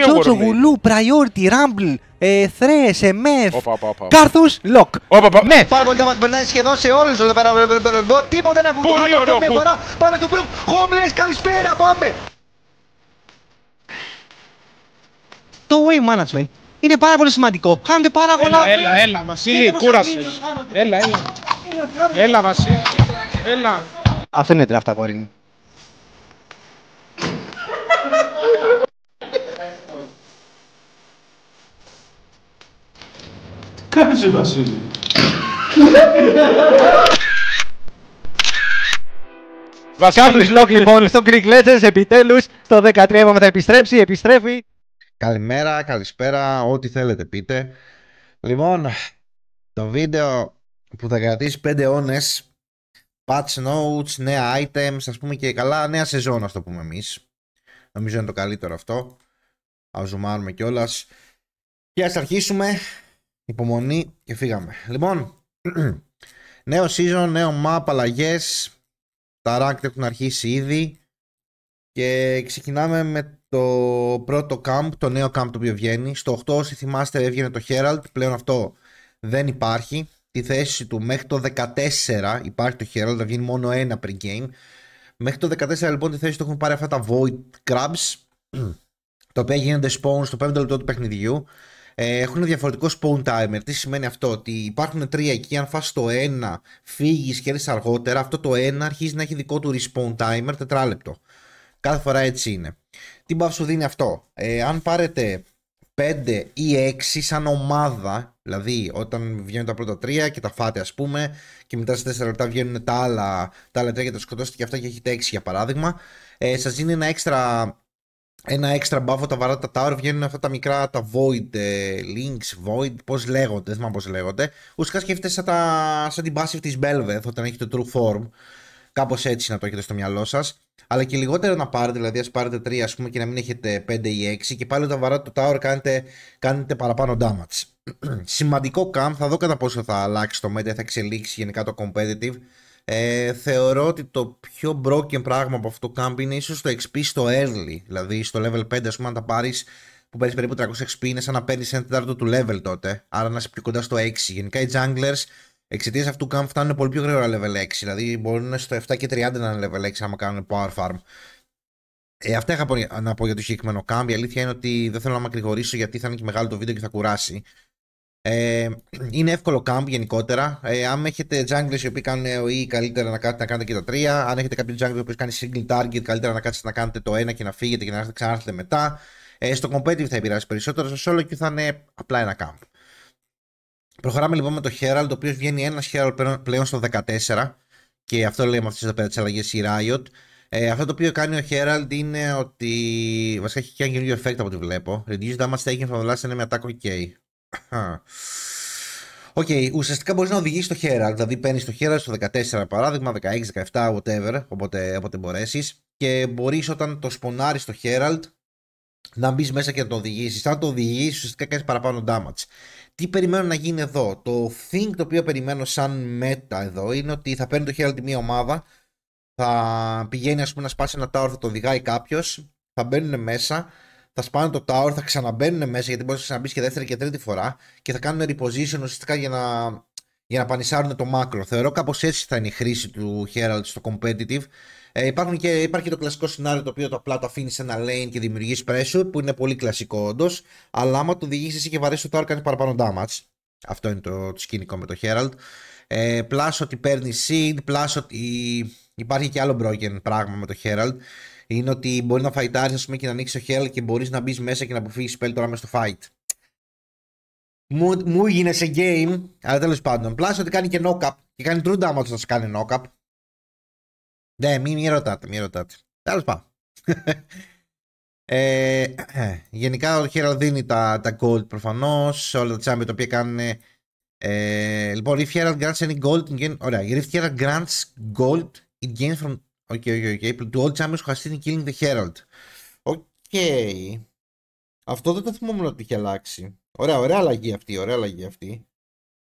Τσοτσογουλού, γουλού, Rumble, ράμπλ, Θρέ, MF, Κάρθους, λοκ, Ναι. Πάρα πολύ καλά, περνάει σχεδόν σε όλους εδώ πέρα. Τίποτα να βγουν. Πολύ ωραίο. Πάμε το πρώτο. Homeless, καλησπέρα, πάμε. Το way management είναι πάρα πολύ σημαντικό. Χάνονται πάρα πολλά. Έλα, έλα, Βασίλη, κούρασε. Έλα, έλα. Έλα, Βασίλη. Έλα. Αυτό είναι τραυτά, κορίνη. Κάτσε Βασίλη. Κάποιος Λόγκ, λοιπόν στο Greek Legends επιτέλους στο 13 ο θα επιστρέψει, επιστρέφει. Καλημέρα, καλησπέρα, ό,τι θέλετε πείτε. Λοιπόν, το βίντεο που θα κρατήσει 5 αιώνες. Patch notes, νέα items, ας πούμε και καλά νέα σεζόν, ας το πούμε εμείς. Νομίζω είναι το καλύτερο αυτό. Ας ζουμάρουμε κιόλας. Και ας αρχίσουμε Υπομονή και φύγαμε. Λοιπόν, νέο season, νέο map, αλλαγές. Τα ranked έχουν αρχίσει ήδη. Και ξεκινάμε με το πρώτο camp, το νέο camp το οποίο βγαίνει. Στο 8, όσοι θυμάστε, έβγαινε το Herald. Πλέον αυτό δεν υπάρχει. Τη θέση του μέχρι το 14 υπάρχει το Herald, θα μονο μόνο ένα pre-game. Μέχρι το 14 λοιπόν τη θέση του έχουν πάρει αυτά τα Void Crabs, τα οποία γίνονται spawn στο 5 λεπτό του παιχνιδιού. Ε, έχουν διαφορετικό spawn timer. Τι σημαίνει αυτό, ότι υπάρχουν τρία εκεί. Αν φας το ένα, φύγεις και έρθεις αργότερα, αυτό το ένα αρχίζει να έχει δικό του respawn timer τετράλεπτο. Κάθε φορά έτσι είναι. Τι buff σου δίνει αυτό. Ε, αν πάρετε 5 ή 6 σαν ομάδα, δηλαδή όταν βγαίνουν τα πρώτα τρία και τα φάτε ας πούμε και μετά σε 4 λεπτά βγαίνουν τα άλλα, τα άλλα 3 και τα σκοτώσετε και αυτά και έχετε 6 για παράδειγμα, ε, σας δίνει ένα έξτρα ένα extra buff τα βαράτα tower βγαίνουν αυτά τα μικρά τα void ε, links, void, πώς λέγονται, δεν θυμάμαι πώς λέγονται. Ουσιαστικά σκέφτεσαι σαν, τα, σαν την passive της Belveth όταν έχετε true form. Κάπως έτσι να το έχετε στο μυαλό σας. Αλλά και λιγότερο να πάρετε, δηλαδή ας πάρετε 3 ας πούμε και να μην έχετε 5 ή 6 και πάλι όταν βαράτε το tower κάνετε, κάνετε παραπάνω damage. Σημαντικό camp, θα δω κατά πόσο θα αλλάξει το meta, θα εξελίξει γενικά το competitive. Ε, θεωρώ ότι το πιο broken πράγμα από αυτό το camp είναι ίσως το XP στο early, δηλαδή στο level 5 ας πούμε αν τα πάρεις που παίρνεις περίπου 300 XP είναι σαν να παίρνεις ένα τετάρτο του level τότε, άρα να είσαι πιο κοντά στο 6. Γενικά οι junglers εξαιτίας αυτού του camp φτάνουν πολύ πιο γρήγορα level 6, δηλαδή μπορούν στο 7 και 30 να είναι level 6 άμα κάνουν power farm. Ε, αυτά είχα να πω για το συγκεκριμένο camp. Η αλήθεια είναι ότι δεν θέλω να μακρηγορήσω γιατί θα είναι και μεγάλο το βίντεο και θα κουράσει. Ε, είναι εύκολο camp γενικότερα. Ε, αν έχετε junglers οι οποίοι κάνουν ή καλύτερα να, κάνετε, να κάνετε και τα τρία. Αν έχετε κάποιο jungler που κάνει single target, καλύτερα να κάτσετε να κάνετε το ένα και να φύγετε και να ξανάρθετε μετά. Ε, στο competitive θα επηρεάσει περισσότερο, στο solo και θα είναι απλά ένα camp. Προχωράμε λοιπόν με το Herald, το οποίος βγαίνει ένας Herald πλέον στο 14. Και αυτό λέμε αυτές εδώ πέρα τι αλλαγές η Riot. Ε, αυτό το οποίο κάνει ο Herald είναι ότι. Βασικά έχει και ένα καινούργιο effect από ό,τι βλέπω. Reduce damage taken from the last enemy attack okay. Οκ, okay, ουσιαστικά μπορείς να οδηγήσεις το χέρα. Δηλαδή, παίρνεις το χέρα στο 14 παράδειγμα, 16, 17, whatever, όποτε, όποτε μπορέσεις. Και μπορείς όταν το σπονάρεις το Herald να μπεις μέσα και να το οδηγήσεις. Αν το οδηγήσεις, ουσιαστικά κάνεις παραπάνω damage. Τι περιμένω να γίνει εδώ. Το thing το οποίο περιμένω σαν meta εδώ είναι ότι θα παίρνει το Herald μία ομάδα. Θα πηγαίνει, ας πούμε, να σπάσει ένα tower, θα το οδηγάει κάποιος. Θα μπαίνουν μέσα θα σπάνε το tower, θα ξαναμπαίνουν μέσα γιατί μπορείς να ξαναμπείς και δεύτερη και τρίτη φορά και θα κάνουν reposition ουσιαστικά για να, για να πανισάρουν το μάκρο. Θεωρώ κάπως έτσι θα είναι η χρήση του Herald στο competitive. Ε, υπάρχουν και, υπάρχει και το κλασικό σενάριο το οποίο το απλά το αφήνεις ένα lane και δημιουργείς pressure που είναι πολύ κλασικό όντως. Αλλά άμα το διηγήσει εσύ και βαρέσεις το tower, κάνει παραπάνω damage. Αυτό είναι το, το σκηνικό με το Herald. Ε, plus ότι παίρνεις seed, plus ότι υπάρχει και άλλο broken πράγμα με το Herald είναι ότι μπορεί να φαϊτάρεις, ας πούμε, και να ανοίξεις το χέρι και μπορείς να μπεις μέσα και να αποφύγεις spell τώρα μέσα στο fight. Μου, μου έγινε σε game, αλλά τέλος πάντων. Πλάσο ότι κάνει και knock-up και κάνει true damage όταν σου κάνει knock-up. Ναι, μην μη ρωτάτε, μην ρωτάτε. Τέλος πάντων. ε, γενικά ο Χέραλ δίνει τα, τα gold προφανώς, όλα τα τσάμπια τα οποία κάνουν. Ε, ε, λοιπόν, if Herald grants any gold, in gain, ωραία, if Herald grants gold, it gains from Οκ, οκ, οκ. Του Old Champions has seen killing the Herald. Οκ. Okay. Αυτό δεν το θυμόμουν ότι είχε αλλάξει. Ωραία, ωραία αλλαγή αυτή, ωραία αλλαγή αυτή.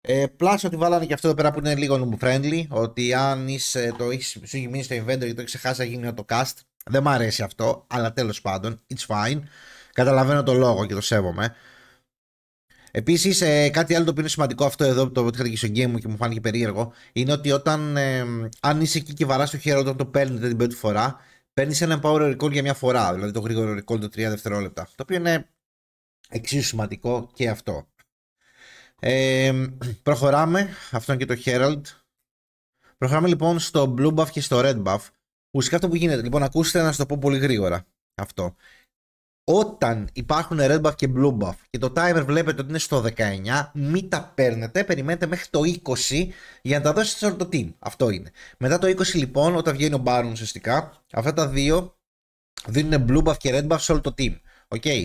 Ε, ότι βάλανε και αυτό εδώ πέρα που είναι λίγο νομου friendly, ότι αν είσαι, το έχεις, σου έχει μείνει στο inventor και το έχεις ξεχάσει να γίνει το cast, δεν μ' αρέσει αυτό, αλλά τέλος πάντων, it's fine. Καταλαβαίνω το λόγο και το σέβομαι. Επίσης, ε, κάτι άλλο το οποίο είναι σημαντικό αυτό εδώ το είχατε και στο game μου και μου φάνηκε περίεργο είναι ότι όταν ε, αν είσαι εκεί και βαράς το χέρι όταν το παίρνετε την πρώτη φορά, παίρνεις ένα power recall για μια φορά. Δηλαδή το γρήγορο recall το 3 δευτερόλεπτα. Το οποίο είναι εξίσου σημαντικό και αυτό. Ε, προχωράμε. Αυτό είναι και το Herald. Προχωράμε λοιπόν στο Blue Buff και στο Red Buff. Ουσιαστικά αυτό που γίνεται, λοιπόν, ακούστε να σας το πω πολύ γρήγορα αυτό όταν υπάρχουν red buff και blue buff και το timer βλέπετε ότι είναι στο 19, μην τα παίρνετε, περιμένετε μέχρι το 20 για να τα δώσετε σε όλο το team. Αυτό είναι. Μετά το 20 λοιπόν, όταν βγαίνει ο Baron ουσιαστικά, αυτά τα δύο δίνουν blue buff και red buff σε όλο το team. Οκ. Okay.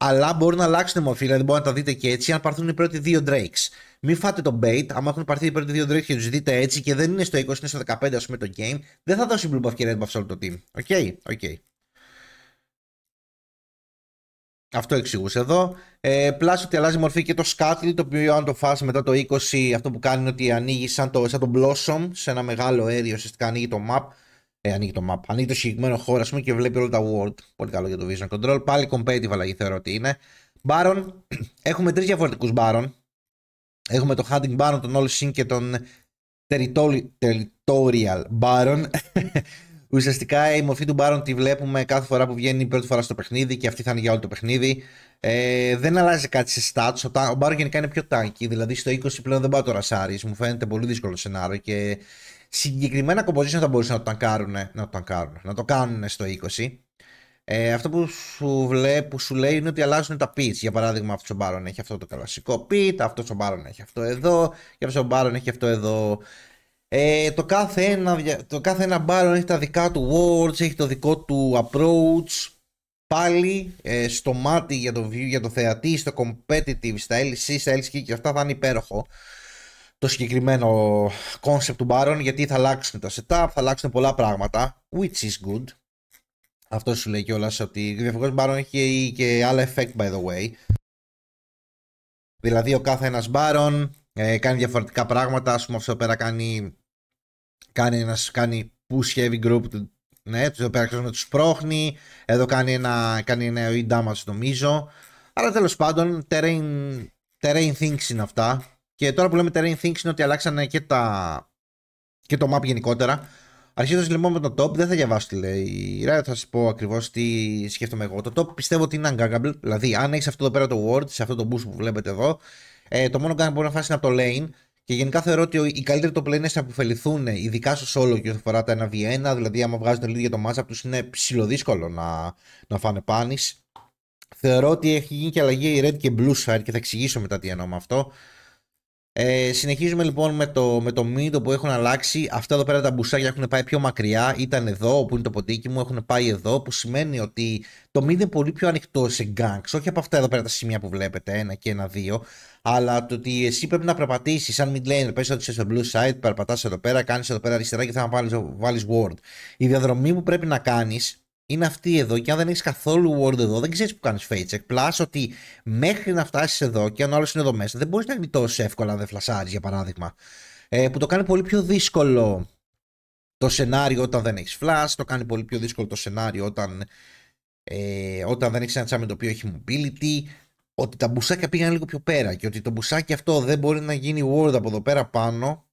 Αλλά μπορούν να αλλάξουν μορφή, δηλαδή μπορεί να τα δείτε και έτσι, αν πάρθουν οι πρώτοι δύο Drakes. Μην φάτε το bait, άμα έχουν πάρθει οι πρώτοι δύο Drakes και τους δείτε έτσι και δεν είναι στο 20, είναι στο 15 ας πούμε το game, δεν θα δώσει blue buff και red buff σε όλο το team. Οκ. Okay. Okay. Αυτό εξηγούσε εδώ. Ε, ότι αλλάζει μορφή και το σκάτλι, το οποίο αν το φας μετά το 20, αυτό που κάνει είναι ότι ανοίγει σαν το, σαν το blossom, σε ένα μεγάλο αέριο, ουσιαστικά ανοίγει το map. Ε, ανοίγει το map, ανοίγει το συγκεκριμένο χώρο, ας πούμε, και βλέπει όλα τα world. Πολύ καλό για το vision control. Πάλι competitive αλλαγή θεωρώ ότι είναι. Baron, έχουμε τρεις διαφορετικούς Baron. Έχουμε το Hunting Baron, τον All Sync και τον Territorial Baron. Ουσιαστικά η μορφή του Μπάρον τη βλέπουμε κάθε φορά που βγαίνει η πρώτη φορά στο παιχνίδι και αυτή θα είναι για όλο το παιχνίδι. Ε, δεν αλλάζει κάτι σε stats, Ο, ο Μπάρον γενικά είναι πιο tanky, δηλαδή στο 20 πλέον δεν πάω το ρασάρι. Μου φαίνεται πολύ δύσκολο σενάριο και συγκεκριμένα composition θα μπορούσαν να το κάνουν. να το, να το κάνουν στο 20. Ε, αυτό που σου, που σου λέει είναι ότι αλλάζουν τα pitch. Για παράδειγμα, αυτός ο Μπάρον έχει αυτό το κλασικό pitch, αυτός ο Μπάρον έχει αυτό εδώ, και αυτός ο Μπάρον έχει αυτό εδώ. Ε, το, κάθε ένα, το κάθε ένα μπάρον έχει τα δικά του words, έχει το δικό του approach. Πάλι ε, στο μάτι για το, για το θεατή, στο competitive, στα LC, στα LC και αυτά θα είναι υπέροχο το συγκεκριμένο concept του Baron γιατί θα αλλάξουν τα setup, θα αλλάξουν πολλά πράγματα which is good αυτό σου λέει κιόλας ότι διαφορετικός Baron έχει e και άλλα effect by the way δηλαδή ο κάθε ένας Baron ε, κάνει διαφορετικά πράγματα ας πούμε αυτό πέρα κάνει κάνει, ένας, κάνει push heavy group ναι, εδώ να τους πρόχνει εδώ κάνει ένα, κάνει ένα e damage νομίζω αλλά τέλος πάντων terrain, terrain things είναι αυτά και τώρα που λέμε terrain things είναι ότι αλλάξανε και, τα, και το map γενικότερα Αρχίζω λοιπόν με το top, δεν θα διαβάσω τι λέει η Riot, θα σας πω ακριβώς τι σκέφτομαι εγώ. Το top πιστεύω ότι είναι ungaggable, δηλαδή αν έχεις αυτό εδώ πέρα το word, σε αυτό το boost που βλέπετε εδώ, ε, το μόνο που μπορεί να φάσει είναι από το lane. Και γενικά θεωρώ ότι οι καλύτεροι το players θα αποφεληθούν, ε, ειδικά στο solo και όσο αφορά τα 1v1. Δηλαδή, άμα βγάζουν το lead για το matchup τους, είναι ψηλοδύσκολο να, να φάνε πάνη. Θεωρώ ότι έχει γίνει και αλλαγή η Red και Blue Side και θα εξηγήσω μετά τι εννοώ με αυτό. Ε, συνεχίζουμε λοιπόν με το, με το που έχουν αλλάξει. Αυτά εδώ πέρα τα μπουσάκια έχουν πάει πιο μακριά. Ήταν εδώ, που είναι το ποντίκι μου, έχουν πάει εδώ, που σημαίνει ότι το μύτο είναι πολύ πιο ανοιχτό σε γκάγκ. Όχι από αυτά εδώ πέρα τα σημεία που βλέπετε, ένα και ένα-δύο, αλλά το ότι εσύ πρέπει να περπατήσεις σαν mid laner. Πες ότι είσαι στο blue side, περπατάς εδώ πέρα, κάνεις εδώ πέρα αριστερά και θα βάλεις ward. Η διαδρομή που πρέπει να κάνεις είναι αυτή εδώ και αν δεν έχεις καθόλου Word εδώ, δεν ξέρεις που κάνεις face check. Plus ότι μέχρι να φτάσεις εδώ και αν ο είναι εδώ μέσα, δεν μπορείς να γίνει εύκολα αν δεν φλασάρεις, για παράδειγμα. Ε, που το κάνει πολύ πιο δύσκολο το σενάριο όταν δεν έχεις flash, το κάνει πολύ πιο δύσκολο το σενάριο όταν, ε, όταν δεν έχεις ένα τσάμι το οποίο έχει mobility. Ότι τα μπουσάκια πήγαν λίγο πιο πέρα και ότι το μπουσάκι αυτό δεν μπορεί να γίνει Word από εδώ πέρα πάνω.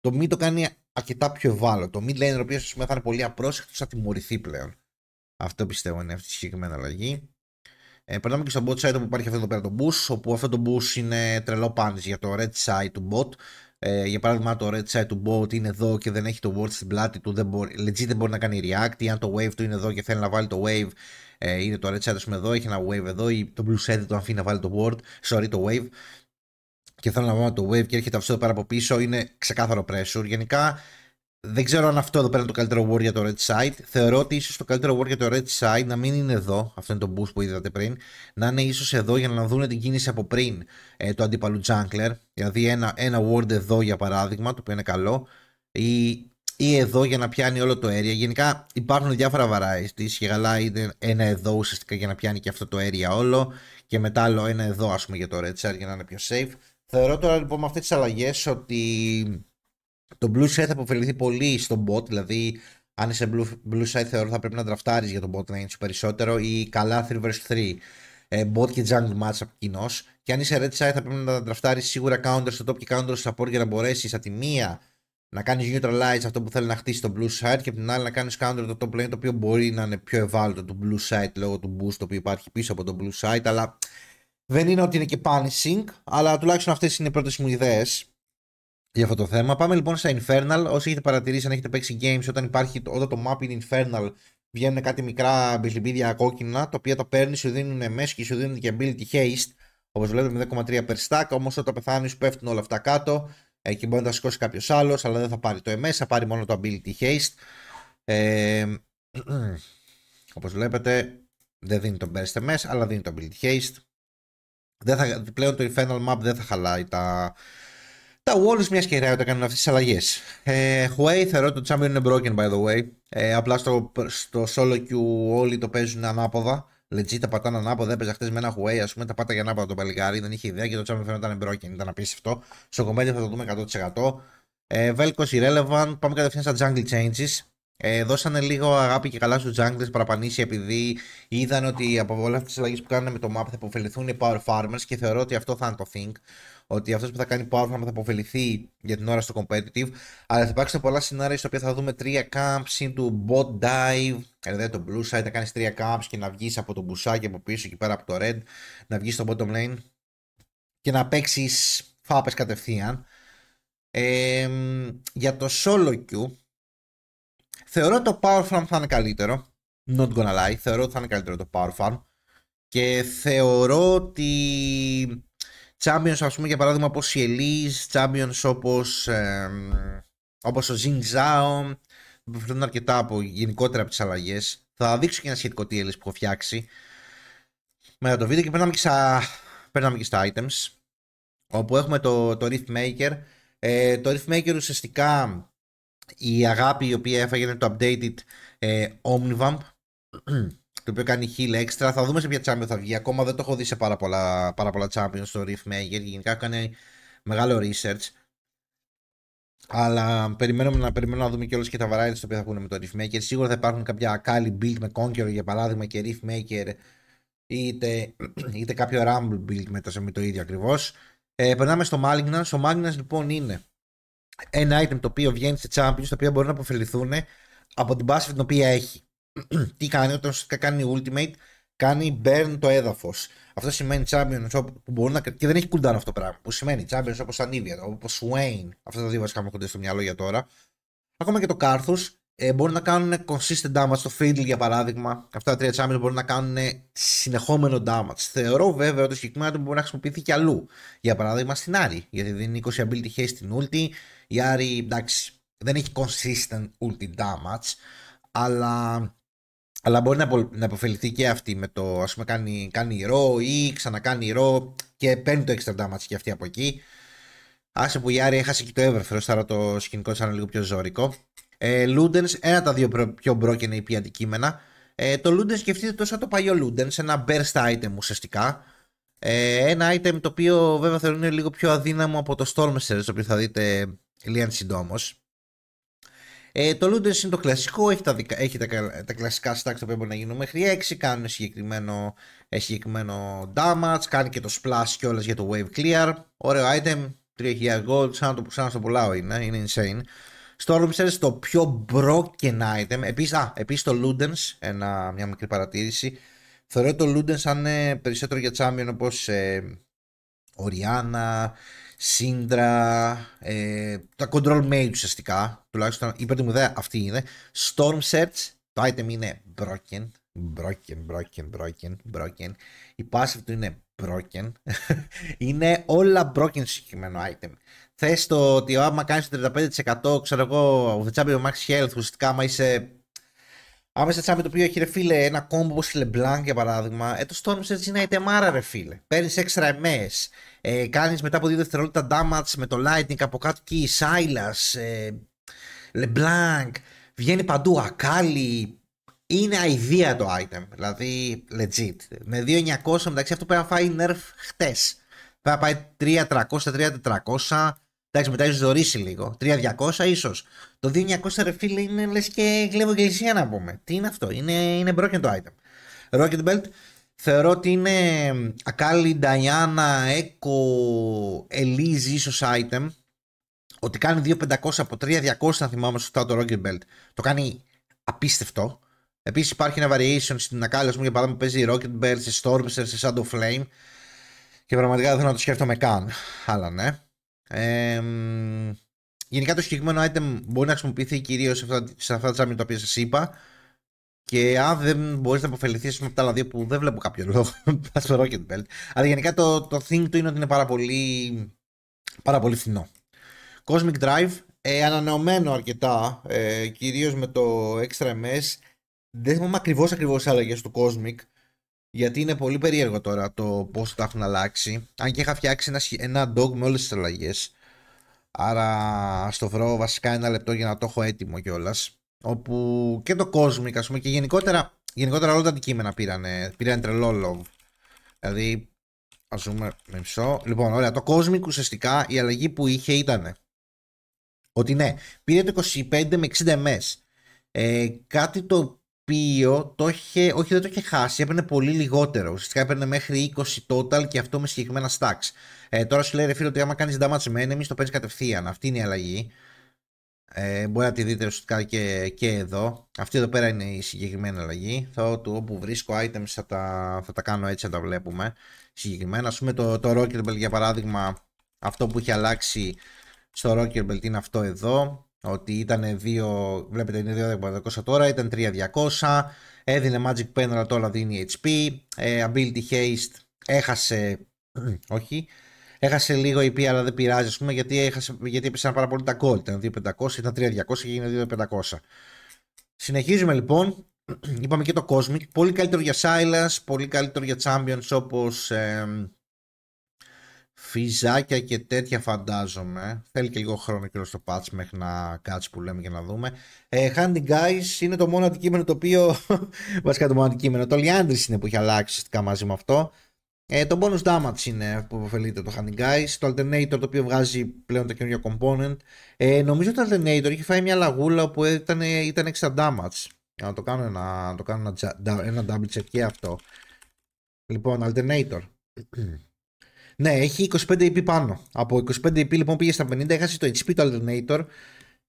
Το μη το κάνει αρκετά πιο ευάλωτο. Το mid laner, ο οποίος θα είναι πολύ απρόσεκτος, θα τιμωρηθεί πλέον. Αυτό πιστεύω είναι αυτή η συγκεκριμένη αλλαγή. Ε, περνάμε και στο bot side όπου υπάρχει αυτό εδώ πέρα το boost, όπου αυτό το boost είναι τρελό πάνης για το red side του bot. Ε, για παράδειγμα, το red side του bot είναι εδώ και δεν έχει το word στην πλάτη του, δεν μπορεί, legit δεν μπορεί να κάνει react. Ή αν το wave του είναι εδώ και θέλει να βάλει το wave, ε, είναι το red side πούμε, εδώ, έχει ένα wave εδώ, ή το blue side του αφήνει να βάλει το word, sorry, το wave. Και θέλω να βάλω το wave και έρχεται αυτό εδώ πέρα από πίσω, είναι ξεκάθαρο pressure. Γενικά δεν ξέρω αν αυτό εδώ πέρα είναι το καλύτερο word για το Red Side. Θεωρώ ότι ίσως το καλύτερο word για το Red Side να μην είναι εδώ. Αυτό είναι το boost που είδατε πριν. Να είναι ίσως εδώ για να δουν την κίνηση από πριν ε, του αντίπαλου Jungler. Δηλαδή ένα, ένα word εδώ για παράδειγμα, το οποίο είναι καλό. Ή, ή εδώ για να πιάνει όλο το area. Γενικά υπάρχουν διάφορα varieties. Η γαλά είναι ένα εδώ ουσιαστικά για να πιάνει και αυτό το area όλο. Και μετά άλλο ένα εδώ ας πούμε για το Red Side για να είναι πιο safe. Θεωρώ τώρα λοιπόν με αυτές τις αλλαγές ότι το blue side θα αποφεληθεί πολύ στον bot, δηλαδή αν είσαι blue, side θεωρώ θα πρέπει να draftάρεις για τον bot να είναι περισσότερο ή καλά 3 vs 3 ε, bot και jungle match από κοινός. Και αν είσαι red side θα πρέπει να draftάρεις σίγουρα counter στο top και counter στο support για να μπορέσεις από τη μία να κάνεις neutralize αυτό που θέλει να χτίσει το blue side και από την άλλη να κάνεις counter το top lane το οποίο μπορεί να είναι πιο ευάλωτο του blue side λόγω του boost το οποίο υπάρχει πίσω από το blue side. Αλλά δεν είναι ότι είναι και punishing, αλλά τουλάχιστον αυτές είναι οι πρώτες μου ιδέες για αυτό το θέμα. Πάμε λοιπόν στα Infernal. Όσοι έχετε παρατηρήσει, αν έχετε παίξει games, όταν, υπάρχει, όταν το map είναι Infernal, βγαίνουν κάτι μικρά μπιλιμπίδια κόκκινα, τα οποία τα παίρνεις, σου δίνουν μέσα και σου δίνουν και ability haste. Όπως βλέπετε, 0,3 per stack. Όμως όταν πεθάνεις, πέφτουν όλα αυτά κάτω. Εκεί μπορεί να τα σηκώσει κάποιος άλλος, αλλά δεν θα πάρει το MS, θα πάρει μόνο το ability haste. Ε, Όπως βλέπετε, δεν δίνει το burst MS, αλλά δίνει το ability haste. Δεν θα, πλέον το infernal map δεν θα χαλάει τα, τα Walls μιας και όταν κάνουν αυτές τις αλλαγές. Ε, Huawei θεωρώ ότι το Champion είναι broken by the way. Ε, απλά στο, στο solo queue όλοι το παίζουν ανάποδα. Legit τα πατάνε ανάποδα. Έπαιζα χθες με ένα Huawei, ας πούμε, τα πάτα για ανάποδα το παλικάρι. Δεν είχε ιδέα και το Champion ήταν broken. Ήταν απίστευτο. Στο κομμάτι θα το δούμε 100%. Ε, Velcos irrelevant. Πάμε κατευθείαν στα jungle changes. Ε, δώσανε λίγο αγάπη και καλά στους junglers παραπανήσει επειδή είδαν ότι από όλες αυτές τις αλλαγές που κάνανε με το map θα υποφεληθούν οι power farmers και θεωρώ ότι αυτό θα είναι το think ότι αυτός που θα κάνει power θα αποφεληθεί για την ώρα στο competitive. Αλλά θα υπάρξουν πολλά σενάρια στα οποία θα δούμε τρία camps ή του bot dive. Δηλαδή το blue side να κάνεις τρία camps και να βγεις από το μπουσάκι από πίσω και πέρα από το red, να βγεις στο bottom lane και να παίξεις φάπες κατευθείαν. για το solo queue θεωρώ το power farm θα είναι καλύτερο. Not gonna lie, θεωρώ ότι θα είναι καλύτερο το power farm. Και θεωρώ ότι Champions, ας πούμε, για παράδειγμα, όπως η Elise, Champions όπως, όπως ο Jin Zhao, που αρκετά από, γενικότερα από τις αλλαγές. Θα δείξω και ένα σχετικό TLS που έχω φτιάξει μετά το βίντεο και περνάμε και στα, και items, όπου έχουμε το, το Rift Maker. Ε, το Rift Maker ουσιαστικά η αγάπη η οποία έφαγε το updated ε, Omnivamp το οποίο κάνει heal extra. Θα δούμε σε ποια champion θα βγει. Ακόμα δεν το έχω δει σε πάρα πολλά, πάρα πολλά στο Reef Maker. Γενικά κάνει μεγάλο research. Αλλά περιμένουμε να, περιμένουμε να δούμε κιόλας και τα variety τα οποία θα βγουν με το Reef Maker. Σίγουρα θα υπάρχουν κάποια Kali build με Conqueror για παράδειγμα και Reef Maker είτε, είτε κάποιο Rumble build με το ίδιο ακριβώς. Ε, περνάμε στο Malignance. Ο Malignance λοιπόν είναι ένα item το οποίο βγαίνει σε Champions, τα οποία μπορούν να αποφεληθούν από την passive την οποία έχει τι κάνει όταν κάνει Ultimate, κάνει burn το έδαφος. Αυτό σημαίνει Champions που μπορούν να. και δεν έχει cooldown αυτό το πράγμα. Που σημαίνει Champions όπω Ανίβια, όπω Wayne. Αυτά τα δύο βασικά μου έχουν στο μυαλό για τώρα. Ακόμα και το Carthus ε, μπορούν να κάνουν consistent damage στο Fiddle για παράδειγμα. Αυτά τα τρία Champions μπορούν να κάνουν συνεχόμενο damage. Θεωρώ βέβαια ότι το συγκεκριμένο του μπορεί να χρησιμοποιηθεί και αλλού. Για παράδειγμα στην Άρη. Γιατί δίνει 20 ability haste στην ulti. Η Άρη εντάξει δεν έχει consistent ulti damage. Αλλά αλλά μπορεί να, αποφεληθεί και αυτή με το ας πούμε κάνει, κάνει ρο ή ξανακάνει ρο και παίρνει το extra damage και αυτή από εκεί. Άσε που η Άρη έχασε και το Everfrost, τώρα το σκηνικό της ήταν λίγο πιο ζώρικο. Ε, Ludens, ένα από τα δύο πιο broken AP αντικείμενα. Ε, το Ludens σκεφτείτε το σαν το παλιό Ludens, ένα burst item ουσιαστικά. Ε, ένα item το οποίο βέβαια θεωρούν λίγο πιο αδύναμο από το Stormster, το οποίο θα δείτε λίγαν συντόμως. Ε, το Ludens είναι το κλασικό, έχει τα, έχει τα, τα κλασικά stacks που οποία μπορεί να γίνουν μέχρι 6, κάνουν συγκεκριμένο, ε, συγκεκριμένο damage, κάνει και το splash κιόλας για το wave clear, ωραίο item, 3.000 gold, σαν το, σαν το πουλάω είναι, είναι insane. Στο Surge το πιο broken item, επίσης, α, επίσης το Ludens, ένα, μια μικρή παρατήρηση, θεωρώ το Ludens σαν είναι περισσότερο για champion όπως ε, Oriana, συντρα, ε, τα Control Mage ουσιαστικά, τουλάχιστον η πρώτη μου ιδέα αυτή είναι. Storm Search, το item είναι broken, broken, broken, broken, broken. Η passive του είναι broken. είναι όλα broken συγκεκριμένο item. θες το ότι άμα κάνεις 35% ξέρω εγώ, ο the max health, ουσιαστικά άμα είσαι Άμεσα τσάμπι το οποίο έχει ρε φίλε ένα κόμπο όπως LeBlanc για παράδειγμα, ε, το Storm Surge είναι αιτεμάρα ρε φίλε. Παίρνεις έξτρα MS, κάνει κάνεις μετά από δύο δευτερόλεπτα damage με το Lightning από κάτω και η Silas, ε, βγαίνει παντού Ακάλι, είναι αηδία το item, δηλαδή legit. Με 2.900 μεταξύ αυτό πρέπει να φάει nerf χτες. Πρέπει να πάει 3.300, 3.400, Εντάξει, μετά έχεις δωρήσει λίγο. 3.200 ίσως. Το 2.900 ρε φίλε είναι λες και και εκκλησία να πούμε. Τι είναι αυτό, είναι, είναι broken το item. Rocket Belt θεωρώ ότι είναι Ακάλι, Νταϊάννα, Echo, Elise ίσως item. Ότι κάνει 2.500 από 3.200 αν θυμάμαι σωστά το Rocket Belt. Το κάνει απίστευτο. Επίσης υπάρχει ένα variation στην Ακάλι, ας πούμε για παράδειγμα παίζει Rocket Belt, σε Stormster, σε Shadow Flame. Και πραγματικά δεν θέλω να το σκέφτομαι καν. Αλλά ναι. Ε, γενικά το συγκεκριμένο item μπορεί να χρησιμοποιηθεί κυρίως σε αυτά, σε αυτά τα τα οποία σας είπα. Και αν δεν μπορείς να αποφεληθείς από τα άλλα δύο που δεν βλέπω κάποιο λόγο, στο Rocket Belt. Αλλά γενικά το, το thing του είναι ότι είναι πάρα πολύ, φθηνό. Cosmic Drive, ε, ανανεωμένο αρκετά, ε, κυρίως με το Extra MS. Δεν θυμάμαι ακριβώς ακριβώς άλλαγες του Cosmic. Γιατί είναι πολύ περίεργο τώρα το πώς τα έχουν αλλάξει. Αν και είχα φτιάξει ένα, ένα dog με όλες τις αλλαγές. Άρα στο βρω βασικά ένα λεπτό για να το έχω έτοιμο κιόλας. Όπου και το Cosmic, ας πούμε, και γενικότερα, γενικότερα όλα τα αντικείμενα πήραν, πήραν τρελό λόγο Δηλαδή, ας δούμε με μισό. Λοιπόν, ωραία. Το Cosmic ουσιαστικά η αλλαγή που είχε ήταν ότι ναι, πήρε το 25 με 60 MS. Ε, κάτι το οποίο το είχε, όχι δεν το είχε χάσει, έπαιρνε πολύ λιγότερο. Ουσιαστικά έπαιρνε μέχρι 20 total και αυτό με συγκεκριμένα stacks. Ε, τώρα σου λέει ρε φίλο ότι άμα κάνεις damage με enemies το παίζεις κατευθείαν. Αυτή είναι η αλλαγή. Ε, μπορεί να τη δείτε ουσιαστικά και, και εδώ. Αυτή εδώ πέρα είναι η συγκεκριμένη αλλαγή. Θα, του, όπου βρίσκω items θα τα, θα τα κάνω έτσι να τα βλέπουμε συγκεκριμένα. Ας πούμε το, το Rocket Bell για παράδειγμα, αυτό που έχει αλλάξει στο Rocket Belt είναι αυτό εδώ. Ότι ήταν 2, βλέπετε είναι 2200 τώρα, ήταν 3.200, έδινε Magic Pen αλλά τώρα δίνει HP, ε, Ability Haste έχασε, όχι, έχασε λίγο IP αλλά δεν πειράζει ας πούμε γιατί, έχασε, γιατί πάρα πολύ τα gold, ήταν 2.500, ήταν 3.200 και έγινε 2.500. Συνεχίζουμε λοιπόν, είπαμε και το Cosmic, πολύ καλύτερο για Silence, πολύ καλύτερο για Champions όπως... Ε, φυζάκια και τέτοια φαντάζομαι. Θέλει και λίγο χρόνο και στο patch μέχρι να κάτσει που λέμε και να δούμε. Ε, Handy Guys είναι το μόνο αντικείμενο το οποίο. βασικά το μόνο αντικείμενο. Το Liandris είναι που έχει αλλάξει ουσιαστικά μαζί με αυτό. Ε, το bonus damage είναι που ωφελείται το Handy Guys. Το Alternator το οποίο βγάζει πλέον τα καινούργια component. Ε, νομίζω το Alternator είχε φάει μια λαγούλα που ήταν, ήταν extra damage. Για να το κάνω ένα, το κάνω ένα, ένα double check και αυτό. Λοιπόν, Alternator. Ναι, έχει 25 EP πάνω. Από 25 EP λοιπόν πήγε στα 50, έχασε το HP το Alternator.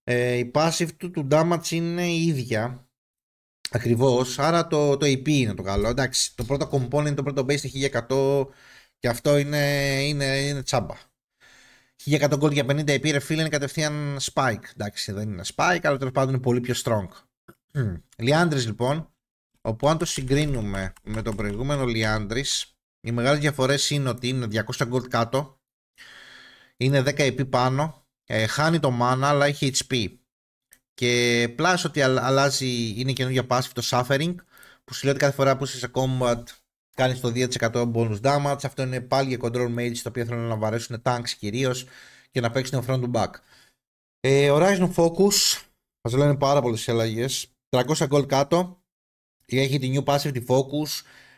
Ε, η passive του, του damage είναι η ίδια. Ακριβώς. Άρα το, το AP είναι το καλό. Εντάξει, το πρώτο component, το πρώτο base έχει 1100 και αυτό είναι, είναι, είναι τσάμπα. 1100 gold για 50 EP ρε φίλε είναι κατευθείαν spike. Εντάξει, δεν είναι spike, αλλά τέλος πάντων είναι πολύ πιο strong. Λιάντρη λοιπόν, όπου αν το συγκρίνουμε με τον προηγούμενο Λιάντρη, οι μεγάλες διαφορές είναι ότι είναι 200 gold κάτω, είναι 10 επί πάνω, ε, χάνει το mana αλλά έχει HP. Και πλάς ότι αλλάζει, είναι καινούργια passive το suffering, που σου λέει ότι κάθε φορά που είσαι σε combat κάνεις το 2% bonus damage. Αυτό είναι πάλι για control mage, τα οποία θέλουν να βαρέσουν tanks κυρίως και να παίξουν front to back. Ε, Horizon Focus, μας λένε πάρα πολλές 300 gold κάτω. Έχει την new passive τη Focus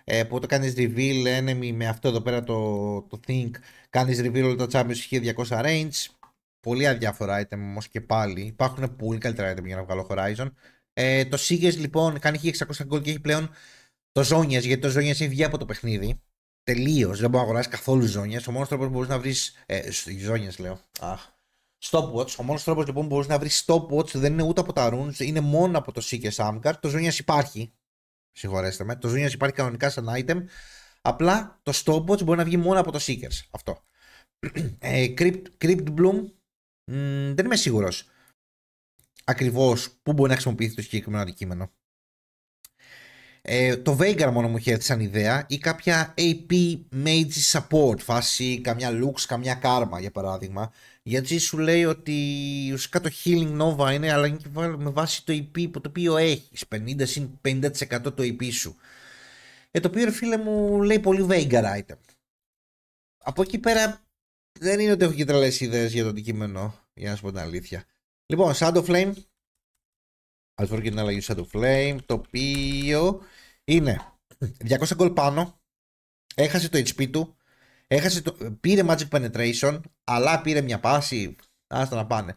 ε, που το κάνεις reveal enemy με αυτό εδώ πέρα το, το think, κάνεις reveal όλα τα champions είχε 200 range, πολύ αδιάφορα item όμως και πάλι, υπάρχουν πολύ καλύτερα item για να βγάλω Horizon. Ε, το Sieges, λοιπόν κάνει 600 gold και έχει πλέον το Zonias, γιατί το Zonias έχει βγει από το παιχνίδι. Τελείως. Δεν μπορείς να αγοράσεις καθόλου ζώνιας. Ο μόνος τρόπος που μπορείς να βρεις. Ε, λέω. Αχ. Stopwatch. Ο μόνος τρόπος λοιπόν που μπορείς να βρεις stopwatch δεν είναι ούτε από τα runes, είναι μόνο από το Seekers Amcar. Το ζώνιας υπάρχει. Συγχωρέστε με. Το Ζούνιο υπάρχει κανονικά σαν item. Απλά το stopwatch μπορεί να βγει μόνο από το Seekers. Αυτό. ε, Crypt, Crypt Bloom. δεν είμαι σίγουρος ακριβώς πού μπορεί να χρησιμοποιηθεί το συγκεκριμένο αντικείμενο. Ε, το Veigar μόνο μου είχε έρθει σαν ιδέα ή κάποια AP Mage Support φάση, καμιά Lux, καμιά Karma για παράδειγμα γιατί σου λέει ότι ουσιαστικά το Healing Nova είναι, αλλά είναι με βάση το EP που το οποίο έχεις. 50 50% το EP σου. Ε, το οποίο, φίλε μου, λέει πολύ vague item. Από εκεί πέρα δεν είναι ότι έχω και τρελές ιδέες για το αντικείμενο, για να σου πω την αλήθεια. Λοιπόν, Shadow Flame. Ας βρω και την αλλαγή Shadow Flame, το οποίο είναι 200 γκολ πάνω. Έχασε το HP του. Έχασε πήρε magic penetration, αλλά πήρε μια πάση. Άστα να πάνε.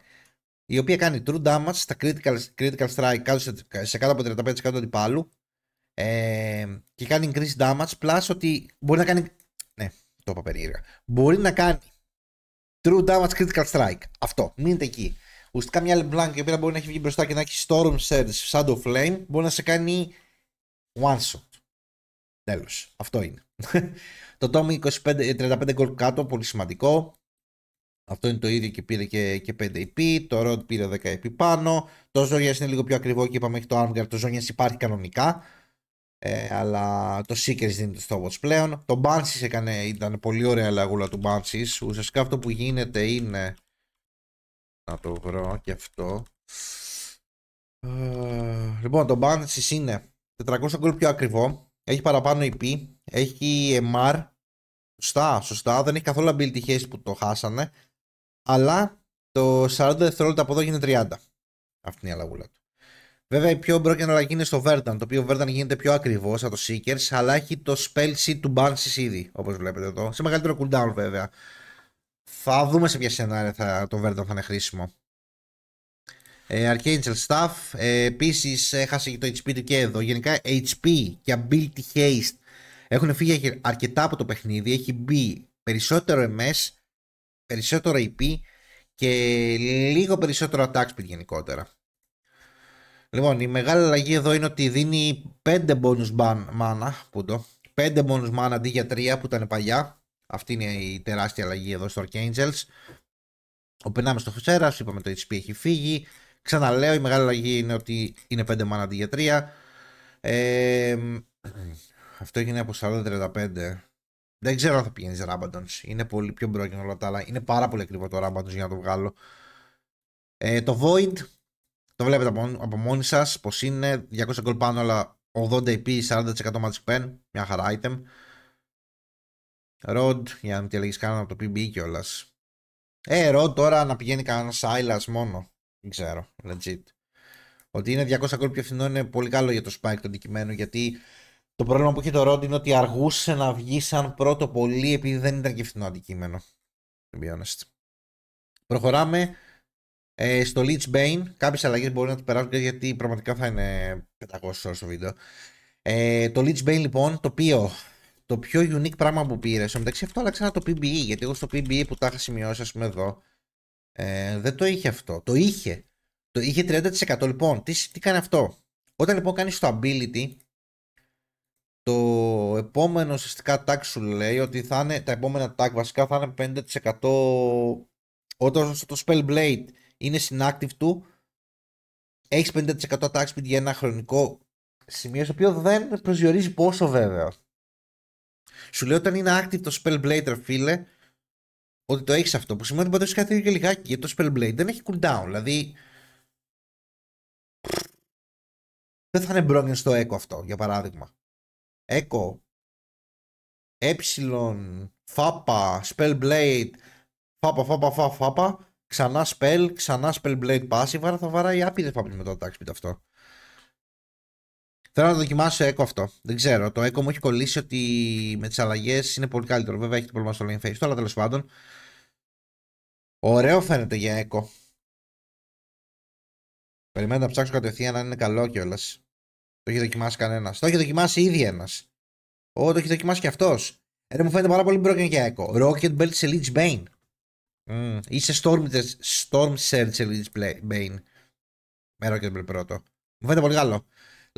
Η οποία κάνει true damage στα critical, critical strike κάτω σε, σε κάτω από 35% αντιπάλου. Ε, και κάνει increased damage. Plus ότι μπορεί να κάνει. Ναι, το είπα περίεργα. Μπορεί να κάνει true damage critical strike. Αυτό. Μείνετε εκεί. Ουσιαστικά μια Blank, η οποία μπορεί να έχει βγει μπροστά και να έχει Storm Surge, Shadow Flame, μπορεί να σε κάνει one shot. Τέλος. Αυτό είναι. το Tommy 25, 35 ε, γκολ κάτω, πολύ σημαντικό. Αυτό είναι το ίδιο και πήρε και, και 5 EP. Το Rod πήρε 10 επί πάνω. Το Zonia είναι λίγο πιο ακριβό και είπαμε έχει το Armgard. Το Zonia υπάρχει κανονικά. Ε, αλλά το Seekers δίνει το Watch πλέον. Το Bansis έκανε, ήταν πολύ ωραία λαγούλα του Bansis. Ουσιαστικά αυτό που γίνεται είναι. Να το βρω και αυτό. Ε, λοιπόν, το Bansis είναι 400 γκολ πιο ακριβό. Έχει παραπάνω EP, έχει MR. Σωστά, σωστά. Δεν έχει καθόλου ability haste που το χάσανε. Αλλά το 40 δευτερόλεπτα από εδώ γίνεται 30. Αυτή είναι η αλλαγούλα του. Βέβαια η πιο broken αλλαγή είναι στο Βέρταν, το οποίο Verdant γίνεται πιο ακριβώς από το Seekers, αλλά έχει το spell C του Banshees ήδη, όπως βλέπετε εδώ. Σε μεγαλύτερο cooldown βέβαια. Θα δούμε σε ποια σενάρια θα, το Verdant θα είναι χρήσιμο. Ε, Archangel Staff. Ε, επίσης έχασε και το HP του και εδώ. Γενικά HP και Ability Haste έχουν φύγει αρκετά από το παιχνίδι. Έχει μπει περισσότερο MS, περισσότερο EP και λίγο περισσότερο attack speed γενικότερα. Λοιπόν, η μεγάλη αλλαγή εδώ είναι ότι δίνει 5 bonus mana, πού το, 5 bonus mana αντί για 3 που ήταν παλιά. Αυτή είναι η τεράστια αλλαγή εδώ στο Archangels. Ο περνάμε στο Φουσέρας, είπαμε το HP έχει φύγει. Ξαναλέω, η μεγάλη αλλαγή είναι ότι είναι 5 μάνα αντί για Ε, αυτό έγινε από 40-35. Δεν ξέρω αν θα πηγαίνει Ράμπαντον. Είναι πολύ πιο broken όλα τα άλλα. Είναι πάρα πολύ ακριβό το Ράμπαντον για να το βγάλω. Ε, το Void το βλέπετε από, από μόνοι σας πω είναι 200 γκολ πάνω, αλλά 80 IP, 40% magic pen. Μια χαρά item. Rod, για να μην τη λέγει κανένα από το PB κιόλας. Ε, Rod τώρα να πηγαίνει κανένας Silas μόνο. Δεν ξέρω, legit. Ότι είναι 200 κόλπια πιο φθηνό είναι πολύ καλό για το spike το αντικειμένο γιατί το πρόβλημα που είχε το Rodin είναι ότι αργούσε να βγει σαν πρώτο πολύ επειδή δεν ήταν και φθηνό αντικείμενο. To be honest. Προχωράμε ε, στο Leech Bane. Κάποιες αλλαγές μπορεί να το περάσουν γιατί πραγματικά θα είναι 500 ώρες το βίντεο. Ε, το Leech Bane λοιπόν το οποίο το πιο unique πράγμα που πήρε. Στο μεταξύ αυτό ένα το PBE γιατί εγώ στο PBE που τα είχα σημειώσει ας πούμε εδώ ε, δεν το είχε αυτό. Το είχε. Το είχε 30%. Λοιπόν, τι, τι κάνει αυτό. Όταν λοιπόν κάνεις το ability, το επόμενο ουσιαστικά tag σου λέει ότι θα είναι, τα επόμενα tag βασικά θα είναι 50% όταν το spell blade είναι active του, έχεις 50% attack speed για ένα χρονικό σημείο, στο οποίο δεν προσδιορίζει πόσο βέβαια. Σου λέει όταν είναι active το spell blade φίλε, ότι το έχεις αυτό, που σημαίνει ότι μπορεί να κάτι και λιγάκι. Γιατί το Spellblade δεν έχει cooldown. Δηλαδή. Δεν θα είναι μπρόνιο στο Echo αυτό, για παράδειγμα. Echo, ε, φάπα, Spellblade, φάπα, φάπα, φάπα, φάπα, ξανά spell, ξανά Spellblade passive, άρα θα βαράει άπειρε παπλή με το attack speed αυτό. Θέλω να δοκιμάσω έκο αυτό. Δεν ξέρω. Το έκο μου έχει κολλήσει ότι με τις αλλαγές είναι πολύ καλύτερο. Βέβαια έχει το πρόβλημα στο lane face του, αλλά τέλος πάντων. Ωραίο φαίνεται για έκο. Περιμένω να ψάξω κατευθείαν αν είναι καλό κιόλας. Το έχει δοκιμάσει κανένας. Το έχει δοκιμάσει ήδη ένας. Ω, το έχει δοκιμάσει κι αυτό. Ε, μου φαίνεται πάρα πολύ broken για έκο. Rocket Belt σε Leech Bane. Mm. Ή σε Storm, Storm Surge σε Leech Bane. Με Rocket Belt πρώτο. Μου φαίνεται πολύ καλό.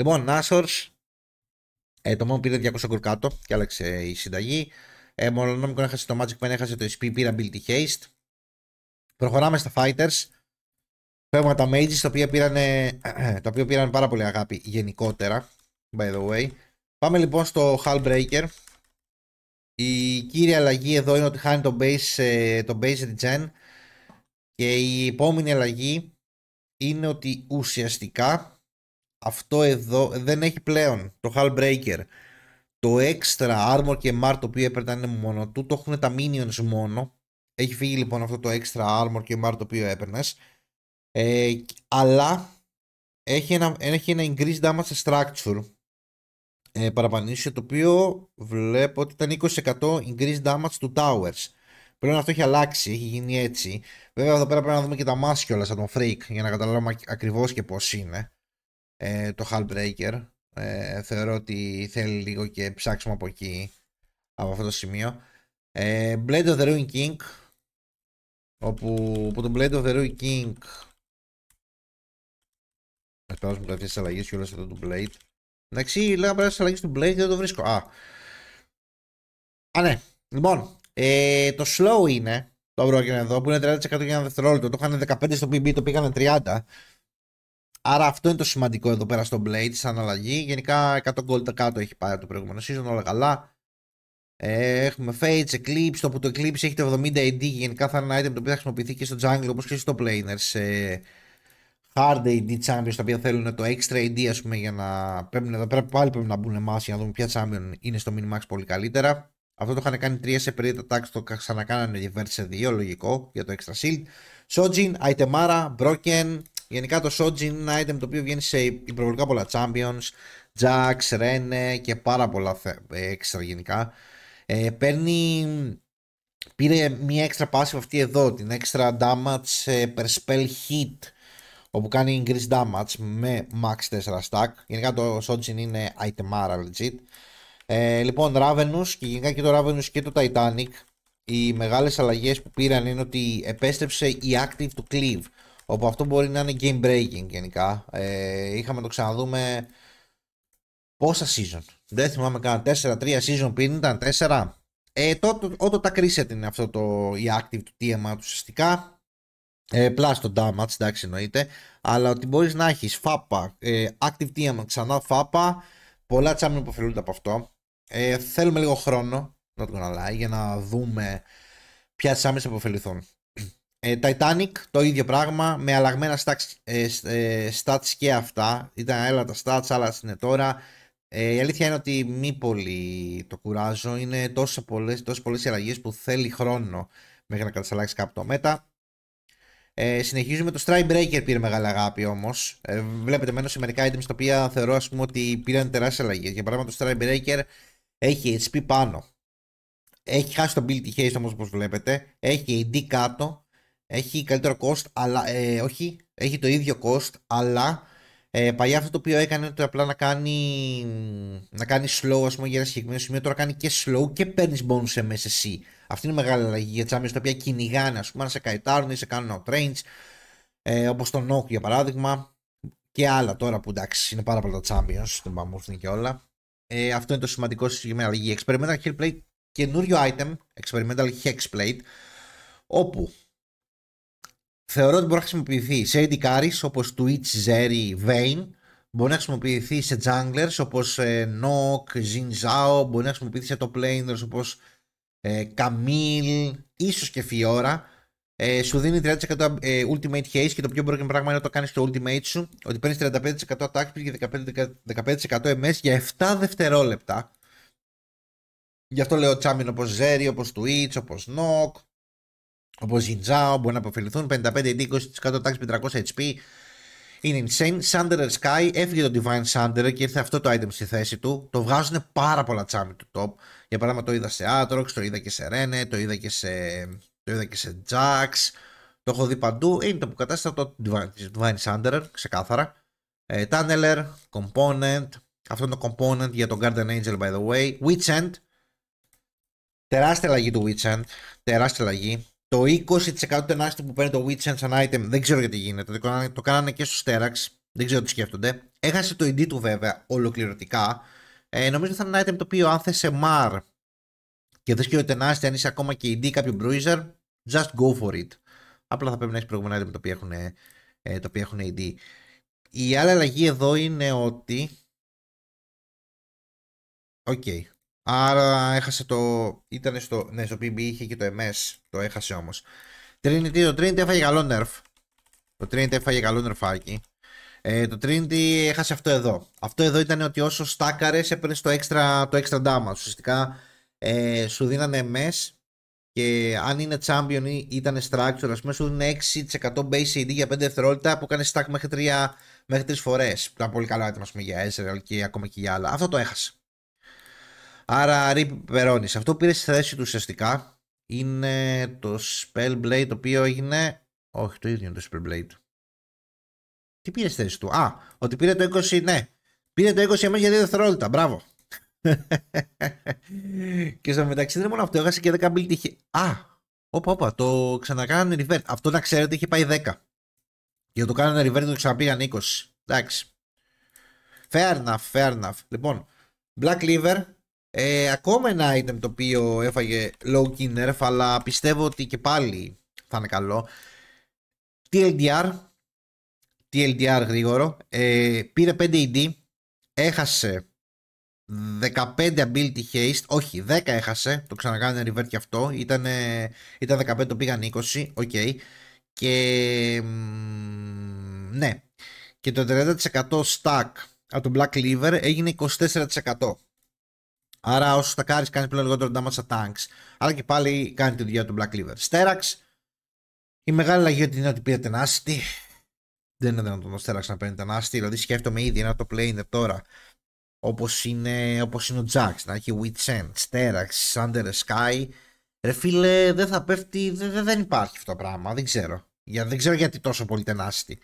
Λοιπόν, Νάσορς, ε, το μόνο πήρε 200 γκολ κάτω και άλλαξε η συνταγή. Ε, Μονονόμικο έχασε το Magic Pen, έχασε το SP, πήρε Ability Haste. Προχωράμε στα Fighters. Φεύγουμε τα Mages, τα οποία, πήραν, πήραν πάρα πολύ αγάπη γενικότερα, by the way. Πάμε λοιπόν στο Breaker. Η κύρια αλλαγή εδώ είναι ότι χάνει το base, ε, το base regen. Και η επόμενη αλλαγή είναι ότι ουσιαστικά αυτό εδώ δεν έχει πλέον το Breaker, Το extra armor και mar το οποίο έπαιρνε είναι μόνο του, το έχουν τα minions μόνο. Έχει φύγει λοιπόν αυτό το extra armor και mar το οποίο έπαιρνες. Ε, αλλά έχει ένα, έχει ένα increased damage structure ε, παραπανήσιο το οποίο βλέπω ότι ήταν 20% increased damage του towers. Πλέον αυτό έχει αλλάξει, έχει γίνει έτσι. Βέβαια εδώ πέρα πρέπει να δούμε και τα mask όλα από τον Freak για να καταλάβουμε ακριβώς και πώς είναι ε, το Hallbreaker. Ε, θεωρώ ότι θέλει λίγο και ψάξουμε από εκεί, από αυτό το σημείο. Ε, Blade of the Ruin King, όπου από το Blade of the Ruin King μου κάποιες αλλαγές και όλα αυτά του Blade. Εντάξει, λέγαμε πέρα σε αλλαγές του Blade και δεν το βρίσκω. Α. Α, ναι. Λοιπόν, ε, το slow είναι το Broken εδώ που είναι 30% για ένα δευτερόλεπτο. Το είχαν 15 στο PB, το πήγανε 30. Άρα αυτό είναι το σημαντικό εδώ πέρα στο Blade, σαν αλλαγή. Γενικά 100 gold κάτω έχει πάει από το προηγούμενο season, όλα καλά. Ε, έχουμε Fates, Eclipse, το που το Eclipse έχει το 70 AD γενικά θα είναι ένα item το οποίο θα χρησιμοποιηθεί και στο Jungle όπως και στο Planer σε Hard AD Champions τα οποία θέλουν το extra AD ας πούμε για να πρέπει, να, πρέπει πάλι πρέπει να μπουν εμάς για να δούμε ποια Champion είναι στο Minimax πολύ καλύτερα. Αυτό το είχαν κάνει 3 σε περίεργα τάξη, το ξανακάνανε για σε 2, λογικό για το extra shield. Sojin, Aitemara, Broken, Γενικά το Sojin είναι ένα item το οποίο βγαίνει σε υπερβολικά πολλά Champions, Jax, Rene και πάρα πολλά έξτρα γενικά. Ε, παίρνει, πήρε μια έξτρα passive αυτή εδώ, την extra damage ε, per spell hit, όπου κάνει increase damage με max 4 stack. Γενικά το Sojin είναι item legit. Ε, λοιπόν, Ravenous και γενικά και το Ravenous και το Titanic οι μεγάλες αλλαγές που πήραν είναι ότι επέστρεψε η active του cleave όπου αυτό μπορεί να είναι game breaking γενικά. Ε, είχαμε το ξαναδούμε πόσα season. Δεν θυμάμαι καν 4-3 season πριν ήταν 4. Ε, τότε, όταν τα κρίσετε είναι αυτό το η active του TMA ουσιαστικά. Ε, plus το damage, εντάξει εννοείται. Αλλά ότι μπορείς να έχεις FAPA, ε, active TMA, ξανά FAPA Πολλά τσάμια υποφελούνται από αυτό. Ε, θέλουμε λίγο χρόνο να το καναλάει για να δούμε ποια τσάμια θα αποφεληθούν. Ε, Titanic, το ίδιο πράγμα, με αλλαγμένα stats, ε, ε, stats και αυτά. Ήταν έλα τα stats, άλλα είναι τώρα. Ε, η αλήθεια είναι ότι μη πολύ το κουράζω. Είναι τόσο πολλές, τόσο πολλές που θέλει χρόνο μέχρι να κατασταλάξει κάπου το μέτα. Ε, συνεχίζουμε το Strike Breaker πήρε μεγάλη αγάπη όμως. βλέπετε μένω σε μερικά items τα οποία θεωρώ ας πούμε ότι πήραν τεράστιες αλλαγές. Για παράδειγμα το Strike Breaker έχει HP πάνω. Έχει χάσει τον build haste χέρι όμως όπως βλέπετε. Έχει AD κάτω έχει καλύτερο cost, αλλά ε, όχι, έχει το ίδιο cost, αλλά ε, παλιά αυτό το οποίο έκανε το απλά να κάνει, να κάνει slow ας πούμε, για ένα συγκεκριμένο σημείο, τώρα κάνει και slow και παίρνεις bonus MSC. Αυτή είναι η μεγάλη αλλαγή για τσάμιες τα οποία κυνηγάνε, ας πούμε, να σε καητάρουν ή σε κάνουν outrange, ε, όπως το Nook για παράδειγμα, και άλλα τώρα που εντάξει είναι πάρα πολλά τα Champions, δεν πάμε και όλα. Ε, αυτό είναι το σημαντικό στη συγκεκριμένη αλλαγή. Experimental Hellplate, καινούριο item, Experimental Hexplate, όπου θεωρώ ότι μπορεί να χρησιμοποιηθεί σε carries, όπως Twitch, Zeri, Vayne. Μπορεί να χρησιμοποιηθεί σε junglers όπως ε, Nock, Jin Zhao. Μπορεί να χρησιμοποιηθεί σε top laners όπως ε, Camille, ίσως και Fiora. Ε, σου δίνει 30% ε, ultimate haste και το πιο broken πράγμα είναι να το κάνεις στο ultimate σου. Ότι παίρνεις 35% attack speed και 15%, 15% MS για 7 δευτερόλεπτα. Γι' αυτό λέω τσάμιν όπως Zeri, όπως Twitch, όπως Nock όπως η Τζάο μπορεί να αποφεληθούν. 55-20% τάξη 500 HP. Είναι insane. Sunderer Sky έφυγε το Divine Sunderer και ήρθε αυτό το item στη θέση του. Το βγάζουν πάρα πολλά τσάμι του top. Για παράδειγμα το είδα σε Atrox, το είδα και σε Rene, το είδα και σε, το είδα και σε Jax. Το έχω δει παντού. Είναι το αποκατάστατο του Divine Sunderer, ξεκάθαρα. Ε, Tunneler, Component. Αυτό είναι το Component για τον Garden Angel, by the way. Witch End. Τεράστια λαγή του Witch End. Τεράστια λαγή. Το 20% του που παίρνει το Witch σαν item δεν ξέρω γιατί γίνεται. Το, το κάνανε και στο Sterax. Δεν ξέρω τι σκέφτονται. Έχασε το ID του βέβαια ολοκληρωτικά. Ε, νομίζω θα είναι ένα item το οποίο αν θες MR και δεν σκέφτεται να αν είσαι ακόμα και ID κάποιου Bruiser, just go for it. Απλά θα πρέπει να έχεις προηγούμενα item έχουν, το οποίο έχουν ID. Η άλλη αλλαγή εδώ είναι ότι. Οκ. Okay. Άρα έχασε το. ήταν στο. Ναι, στο PB είχε και το MS. Το έχασε όμως. Trinity, το Trinity έφαγε καλό nerf. Το Trinity έφαγε καλό νερφάκι. Ε, το Trinity έχασε αυτό εδώ. Αυτό εδώ ήταν ότι όσο στάκαρες έπαιρνες το extra, το extra damage. Ουσιαστικά ε, σου δίνανε MS και αν είναι champion ή ήταν structure, ας πούμε, σου δίνει 6% base AD για 5 δευτερόλεπτα που κάνει stack μέχρι 3, μέχρι 3 φορές. Ήταν πολύ καλό έτοιμα για Ezreal και ακόμα και για άλλα. Αυτό το έχασε. Άρα Ρίπ Αυτό που πήρες στη θέση του ουσιαστικά είναι το Spellblade το οποίο έγινε... Όχι, το ίδιο είναι το Spellblade. Τι πήρες στη θέση του. Α, ότι πήρε το 20, ναι. Πήρε το 20 εμείς για δύο δευτερόλεπτα. Μπράβο. και στο μεταξύ δεν μόνο αυτό, έχασε και 10 ability. Είχε... Α, όπα, όπα, το ξανακάνανε revert. Αυτό να ξέρετε είχε πάει 10. Και το κάνανε revert το ξαναπήγαν 20. Εντάξει. Fair enough, fair enough. Λοιπόν, Black Liver. Ε, ακόμα ένα item το οποίο έφαγε low key nerf, αλλά πιστεύω ότι και πάλι θα είναι καλό. TLDR, TLDR γρήγορο, ε, πήρε 5 AD, e έχασε 15 ability haste, όχι 10 έχασε, το ξανακάνε revert και αυτό, ήταν, ήταν 15 το πήγαν 20, οκ. Okay. Και ναι, και το 30% stack από τον Black Lever έγινε 24%. Άρα, όσο τα κάνει, κάνει πλέον λιγότερο damage στα tanks. Αλλά και πάλι κάνει τη δουλειά του Black Cleaver. Στέραξ. Η μεγάλη αλλαγή είναι ότι πήρε τενάστη. Δεν είναι δυνατόν ο Στέραξ να παίρνει τενάστη. Δηλαδή, σκέφτομαι ήδη ένα το player τώρα. Όπως είναι, όπως είναι ο Jax, να έχει Witch Στέραξ, Under the Sky. Ρε φίλε, δεν θα πέφτει, δεν, δεν υπάρχει αυτό το πράγμα. Δεν ξέρω. Για, δεν ξέρω γιατί τόσο πολύ τενάστη.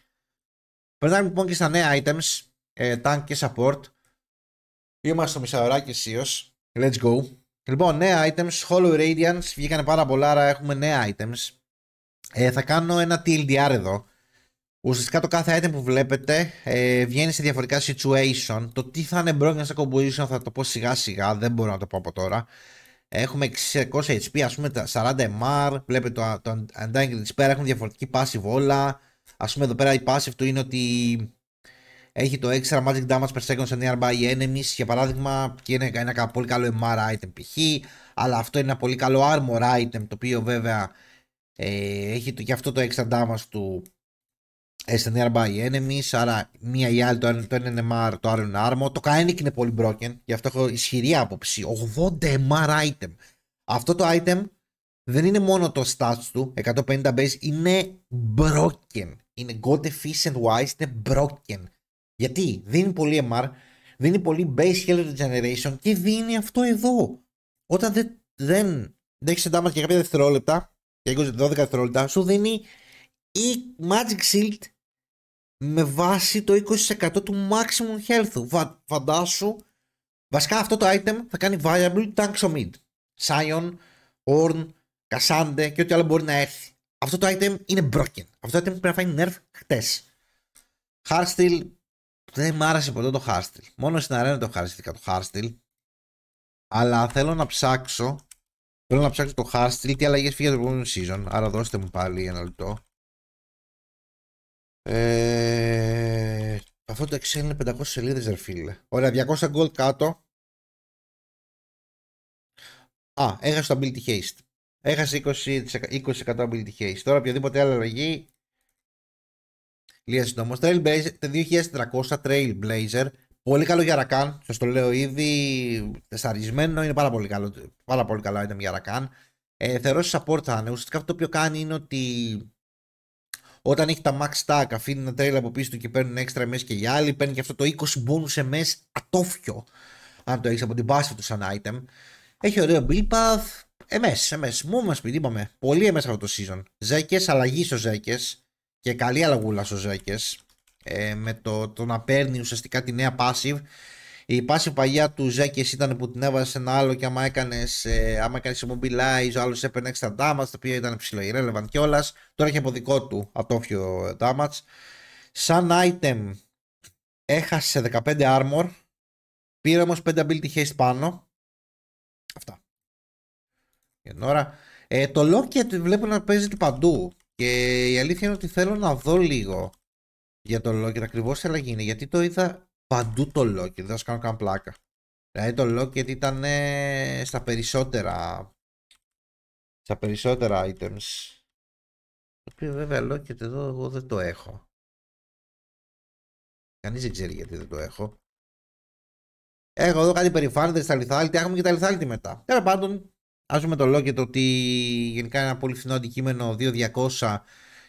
Περνάμε λοιπόν και στα νέα items, ε, tank και support. Είμαστε στο μισάωράκι ισίω. Let's go. Λοιπόν, νέα items. Hollow Radiance. Βγήκαν πάρα πολλά, άρα έχουμε νέα items. Ε, θα κάνω ένα TLDR εδώ. Ουσιαστικά το κάθε item που βλέπετε ε, βγαίνει σε διαφορετικά situation. Το τι θα είναι broken σε composition θα το πω σιγά σιγά, δεν μπορώ να το πω από τώρα. Έχουμε 600 HP, ας πούμε 40 MR, βλέπετε το, το Undying πέρα, έχουν διαφορετική passive όλα. Ας πούμε εδώ πέρα η passive του είναι ότι έχει το extra magic damage per second σε nearby enemies για παράδειγμα και είναι ένα πολύ καλό MR item π.χ. Αλλά αυτό είναι ένα πολύ καλό armor item το οποίο βέβαια ε, έχει το, και αυτό το extra damage του ε, σε nearby enemies. Άρα μία ή άλλη το ένα είναι MR, το άλλο είναι armor. Το kainik είναι πολύ broken, γι' αυτό έχω ισχυρή άποψη. 80 MR item. Αυτό το item δεν είναι μόνο το stats του, 150 base, είναι broken. Είναι god efficient wise, είναι broken. Γιατί δίνει πολύ MR, δίνει πολύ base health regeneration και δίνει αυτό εδώ. Όταν δεν, δεν, δεν έχεις εντάμα και κάποια δευτερόλεπτα, για 12 δευτερόλεπτα, σου δίνει η Magic Shield με βάση το 20% του maximum health. φαντάσου, βασικά αυτό το item θα κάνει viable Tanks of mid. Sion, Orn, Cassandra και ό,τι άλλο μπορεί να έρθει. Αυτό το item είναι broken. Αυτό το item πρέπει να φάει nerf χτες. Hardsteel δεν μ' άρεσε ποτέ το Χάρστιλ. Μόνο στην αρένα το ευχαριστήκα το Χάρστιλ. Αλλά θέλω να ψάξω. Θέλω να ψάξω το Χάρστιλ. Τι αλλαγές φύγει το επόμενο season. Άρα δώστε μου πάλι ένα λεπτό. Ε, αυτό το Excel είναι 500 σελίδες, ρε φίλε. Ωραία, 200 gold κάτω. Α, έχασε το ability haste. Έχασε 20%, 20% ability haste. Τώρα οποιαδήποτε άλλη αλλαγή λίγα σύντομο. Trailblazer, 2400 Trailblazer. Πολύ καλό για Rakan, Σας το λέω ήδη. τεσταρισμένο, είναι πάρα πολύ καλό. Πάρα πολύ καλό item για Rakan. Ε, θεωρώ σε support θα Ουσιαστικά αυτό το οποίο κάνει είναι ότι όταν έχει τα max stack αφήνει ένα trail από πίσω του και παίρνουν έξτρα MS και οι άλλοι. Παίρνει και αυτό το 20 bonus MS ατόφιο. Αν το έχεις από την πάση του σαν item. Έχει ωραίο build path. MS, MS. Μου μας πει, είπαμε. Πολύ MS αυτό το season. Ζέκες, αλλαγή στο Ζέκες και καλή αλλαγούλα στο ζέκε. ε, με το, το να παίρνει ουσιαστικά τη νέα passive η passive παγιά του ζέκε ήταν που την έβαζες σε ένα άλλο και άμα έκανες ε, άμα mobilize ο άλλος έπαιρνε extra damage το οποία ήταν ψηλό irrelevant κιόλας. τώρα έχει από δικό του ατόφιο damage σαν item έχασε 15 armor πήρε όμως 5 ability haste πάνω αυτά για την ώρα ε, το Locket βλέπω να παίζεται παντού και η αλήθεια είναι ότι θέλω να δω λίγο για το Locket ακριβώ τι αλλαγή Γιατί το είδα παντού το Locket, δεν θα κάνω καν πλάκα. Δηλαδή το Locket ήταν στα περισσότερα. Στα περισσότερα items. Το οποίο βέβαια Locket εδώ εγώ δεν το έχω. Κανείς δεν ξέρει γιατί δεν το έχω. Έχω εδώ κάτι περιφάνδε στα λιθάλτη, έχουμε και τα λιθάλτη μετά. Τέλος πάντων, Α δούμε το Locket ότι γενικά είναι ένα πολύ φθηνό αντικείμενο 2200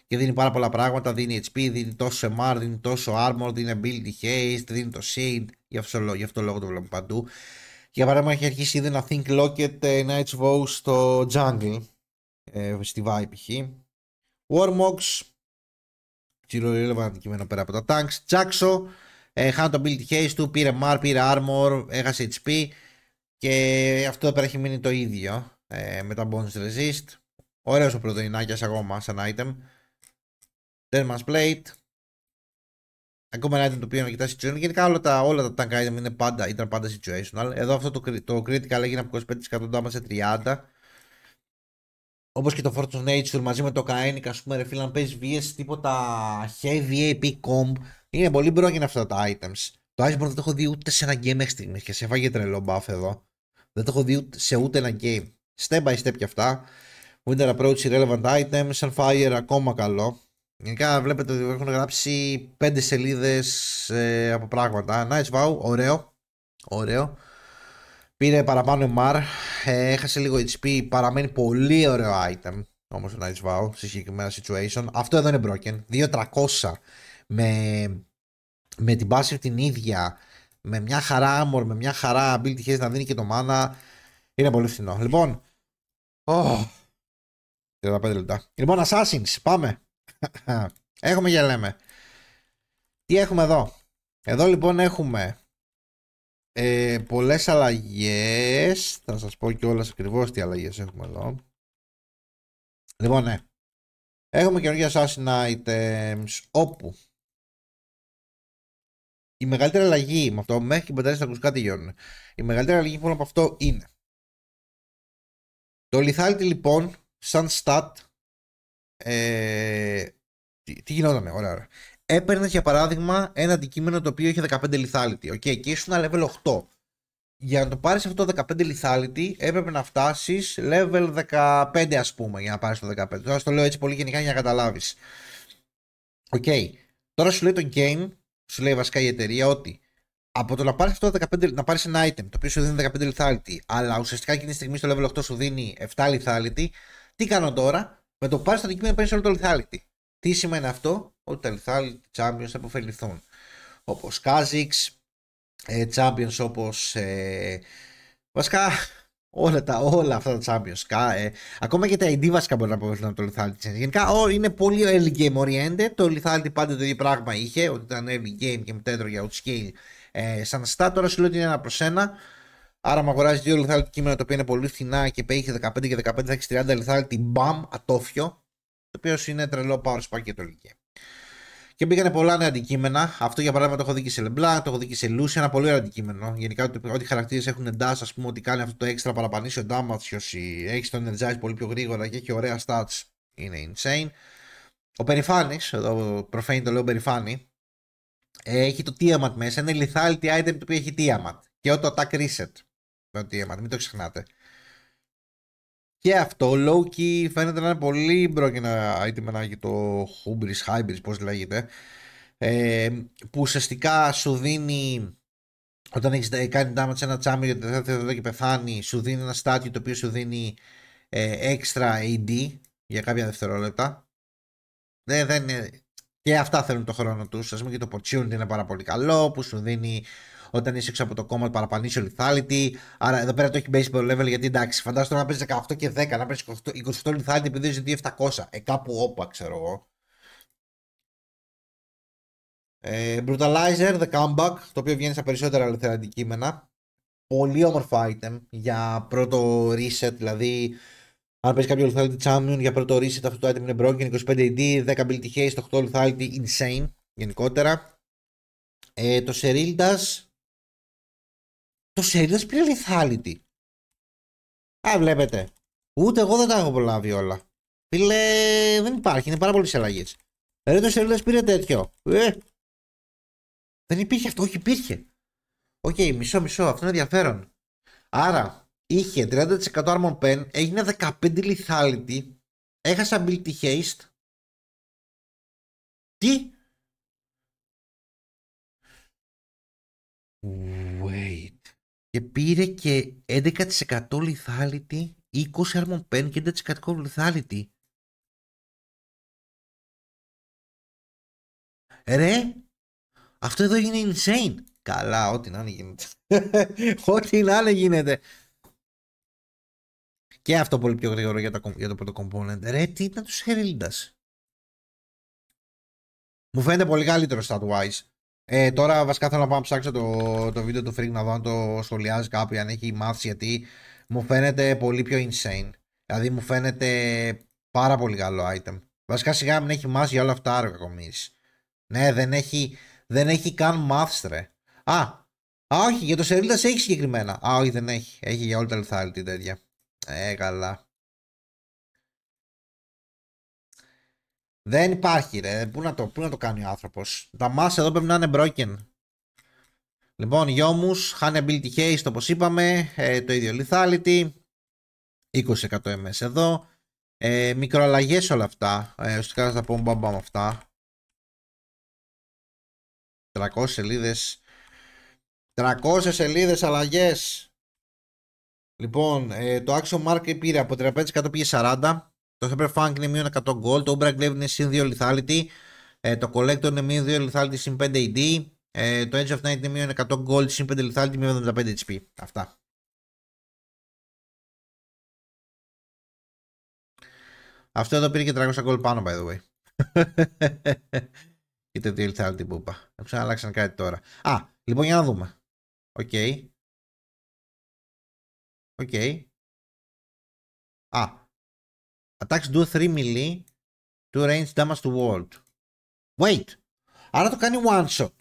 και δίνει πάρα πολλά πράγματα. Δίνει HP, δίνει τόσο MR, δίνει τόσο Armor, δίνει Ability Haste, δίνει το Shade. Γι' αυτό, γι αυτό λόγο το βλέπουμε παντού. Για παράδειγμα, έχει αρχίσει ήδη να Think Locket ε, Night's Vow στο Jungle. Ε, στη Vibe π.χ. Warmox. Zero αντικείμενο πέρα από τα Tanks. Jaxo. Ε, χάνω το ability haste του, πήρε MR, πήρε armor, έχασε HP και αυτό πέρα έχει μείνει το ίδιο ε, με τα bonus resist. Ωραίος ο πρωτοϊνάκιας ακόμα σαν item. Thermal plate. Ακόμα ένα item το οποίο είναι αρκετά situation. Γενικά όλα τα, όλα τα tank item είναι πάντα, ήταν πάντα situational. Εδώ αυτό το, το critical έγινε από 25% δάμα σε 30%. Όπως και το Fortune Nature μαζί με το Kaenic, ας πούμε, ρε φίλε, παίζει VS τίποτα heavy AP comb. Είναι πολύ broken αυτά τα items. Το Iceborne δεν το έχω δει ούτε σε ένα game μέχρι στιγμής και σε φάγε τρελό buff εδώ. Δεν το έχω δει ούτε σε ούτε ένα game step by step και αυτά. Winter approach relevant items and fire ακόμα καλό. Γενικά βλέπετε ότι έχουν γράψει 5 σελίδες ε, από πράγματα. Nice wow, ωραίο. Ωραίο. Πήρε παραπάνω MR, ε, έχασε λίγο HP, παραμένει πολύ ωραίο item όμως το Nice Vow σε συγκεκριμένα situation. Αυτό εδώ είναι broken, 2.300 με, με την passive την ίδια, με μια χαρά armor, με μια χαρά ability να δίνει και το mana. Είναι πολύ φθηνό. Λοιπόν. Oh, 35 λεπτά. Λοιπόν, Assassins, πάμε. έχουμε και λέμε. Τι έχουμε εδώ. Εδώ λοιπόν έχουμε ε, πολλές αλλαγές. Θα σας πω και όλε ακριβώς τι αλλαγές έχουμε εδώ. Λοιπόν, ναι. Έχουμε καινούργια Assassin Items όπου η μεγαλύτερη αλλαγή με αυτό μέχρι και μετά θα ακούς κάτι γιώνουν. Η μεγαλύτερη αλλαγή λοιπόν από αυτό είναι το lethality λοιπόν, σαν stat, ε, τι, τι γινότανε, ωραία, ωραία. Έπαιρνε για παράδειγμα ένα αντικείμενο το οποίο είχε 15 lethality. Οκ, okay, και ήσουν level 8. Για να το πάρεις αυτό το 15 lethality, έπρεπε να φτάσεις level 15, ας πούμε, για να πάρεις το 15. Τώρα το λέω έτσι πολύ γενικά για να καταλάβεις. Οκ. Okay. Τώρα σου λέει το game, σου λέει βασικά η εταιρεία ότι από το να πάρεις αυτό 15, να πάρεις ένα item το οποίο σου δίνει 15 lethality, αλλά ουσιαστικά εκείνη τη στιγμή στο level 8 σου δίνει 7 lethality, τι κάνω τώρα, με το πάρεις το αντικείμενο παίρνεις όλο το lethality. Τι σημαίνει αυτό, ότι τα lethality champions θα αποφεληθούν Όπως ε, champions όπως. Ε, βασικά όλα, τα, όλα αυτά τα champions. Κα, ε, ακόμα και τα ID βασικά μπορεί να αποφεληθούν από το lethality Γενικά ό, είναι πολύ early game oriented. Το lethality πάντα το ίδιο πράγμα είχε, ότι ήταν early game και για outscale ε, σαν στά. Τώρα σου λέω ότι είναι ένα προς ένα. Άρα, μου αγοράζει δύο λιθάλτη κείμενα το οποίο είναι πολύ φθηνά και παίχει 15 και 15 θα έχεις 30 την Μπαμ, ατόφιο. Το οποίο είναι τρελό power spike και το λυκέ. Και μπήκανε πολλά νέα αντικείμενα. Αυτό για παράδειγμα το έχω δει και σε Λεμπλά, το έχω δει και σε Λούση. Ένα πολύ ωραίο αντικείμενο. Γενικά, ό,τι χαρακτήρες έχουν εντάσσει, ας πούμε, ότι κάνει αυτό το έξτρα παραπανήσιο damage, έχεις τον energize πολύ πιο γρήγορα και έχει ωραία stats. Είναι insane. Ο Περιφάνη, εδώ προφαίνει το λέω Περιφάνη, έχει το Tiamat μέσα. Είναι lethality item το οποίο έχει Tiamat. Και το attack reset. Το Tiamat, μην το ξεχνάτε. Και αυτό low key φαίνεται να είναι πολύ να item το Hubris Hybris, πώς λέγεται. Ε, που ουσιαστικά σου δίνει όταν έχεις κάνει damage σε ένα τσάμι γιατί δεν εδώ και πεθάνει, σου δίνει ένα στάτιο το οποίο σου δίνει ε, extra AD για κάποια δευτερόλεπτα. Δεν, δεν είναι και αυτά θέλουν το χρόνο τους. Ας πούμε και το opportunity είναι πάρα πολύ καλό που σου δίνει όταν είσαι έξω από το κόμμα του ο lethality. Άρα εδώ πέρα το έχει baseball level γιατί εντάξει, φαντάζομαι να παίζεις 18 και 10, να παίζεις 28, 28 lethality επειδή είσαι 2700. Ε, κάπου όπα ξέρω εγώ. Ε, brutalizer, The Comeback, το οποίο βγαίνει στα περισσότερα ελευθερά αντικείμενα. Πολύ όμορφο item για πρώτο reset, δηλαδή αν παίζει κάποιο Lethality Champion για πρώτο reset, αυτό το item είναι broken. 25 d 10 ability haste, 8 Lethality, insane γενικότερα. Ε, το Serildas. Το Serildas πήρε Lethality. Α, βλέπετε. Ούτε εγώ δεν τα έχω προλάβει όλα. Φίλε, δεν υπάρχει, είναι πάρα πολλές αλλαγές. Ρε το Serildas πήρε τέτοιο. Ε, δεν υπήρχε αυτό, όχι υπήρχε. Οκ, μισό μισό, αυτό είναι ενδιαφέρον. Άρα, είχε 30% Armor Pen, έγινε 15 Lethality, έχασα Ability Haste. Τι? Wait. Και πήρε και 11% Lethality, 20 Armor Pen και 11% Lethality. Ρε, αυτό εδώ είναι insane. Καλά, ό,τι να είναι γίνεται. ό,τι να είναι γίνεται. Και αυτό πολύ πιο γρήγορο για, τα, για το πρώτο component. Ρε, τι ήταν τους Χερίλντα. Μου φαίνεται πολύ καλύτερο stat-wise. Ε, ναι. τώρα βασικά θέλω να πάω να ψάξω το, το βίντεο του Freak να δω αν το σχολιάζει κάποιο, αν έχει μάθει γιατί μου φαίνεται πολύ πιο insane. Δηλαδή μου φαίνεται πάρα πολύ καλό item. Βασικά σιγά μην έχει μάθει για όλα αυτά άργα ακόμη. Ναι, δεν έχει, δεν έχει καν μάθστρε. Α, α, όχι, για το Σερίλτα έχει συγκεκριμένα. Α, όχι, δεν έχει. Έχει για όλα τα την τέτοια. Ε, καλά. Δεν υπάρχει ρε, πού να το, πού να το κάνει ο άνθρωπος. Τα μάσα εδώ πρέπει να είναι broken. Λοιπόν, γιόμους, χάνει ability haste όπως είπαμε, ε, το ίδιο lethality, 20% MS εδώ, ε, μικροαλλαγές όλα αυτά, ε, ουσιαστικά θα τα πω μπαμπα αυτά. 300 σελίδες, 300 σελίδες αλλαγές. Λοιπόν, ε, το Action Mark πήρε από 35% πήγε 40%. Το Hyper Funk είναι μείον 100 gold. Το Umbra Glaive είναι συν 2 lethality. Ε, το Collector είναι μείον 2 lethality συν 5 AD. Ε, το Edge of Night είναι μείον 100 gold συν 5 lethality μείον 75 HP. Αυτά. Αυτό εδώ πήρε και 300 gold πάνω, by the way. Είτε τι lethality που είπα. Ξαναλλάξαν κάτι τώρα. Α, λοιπόν, για να δούμε. Οκ. Okay. Οκ. Α. Attacks do 3 melee to range damage to world. Wait. Άρα το κάνει one shot.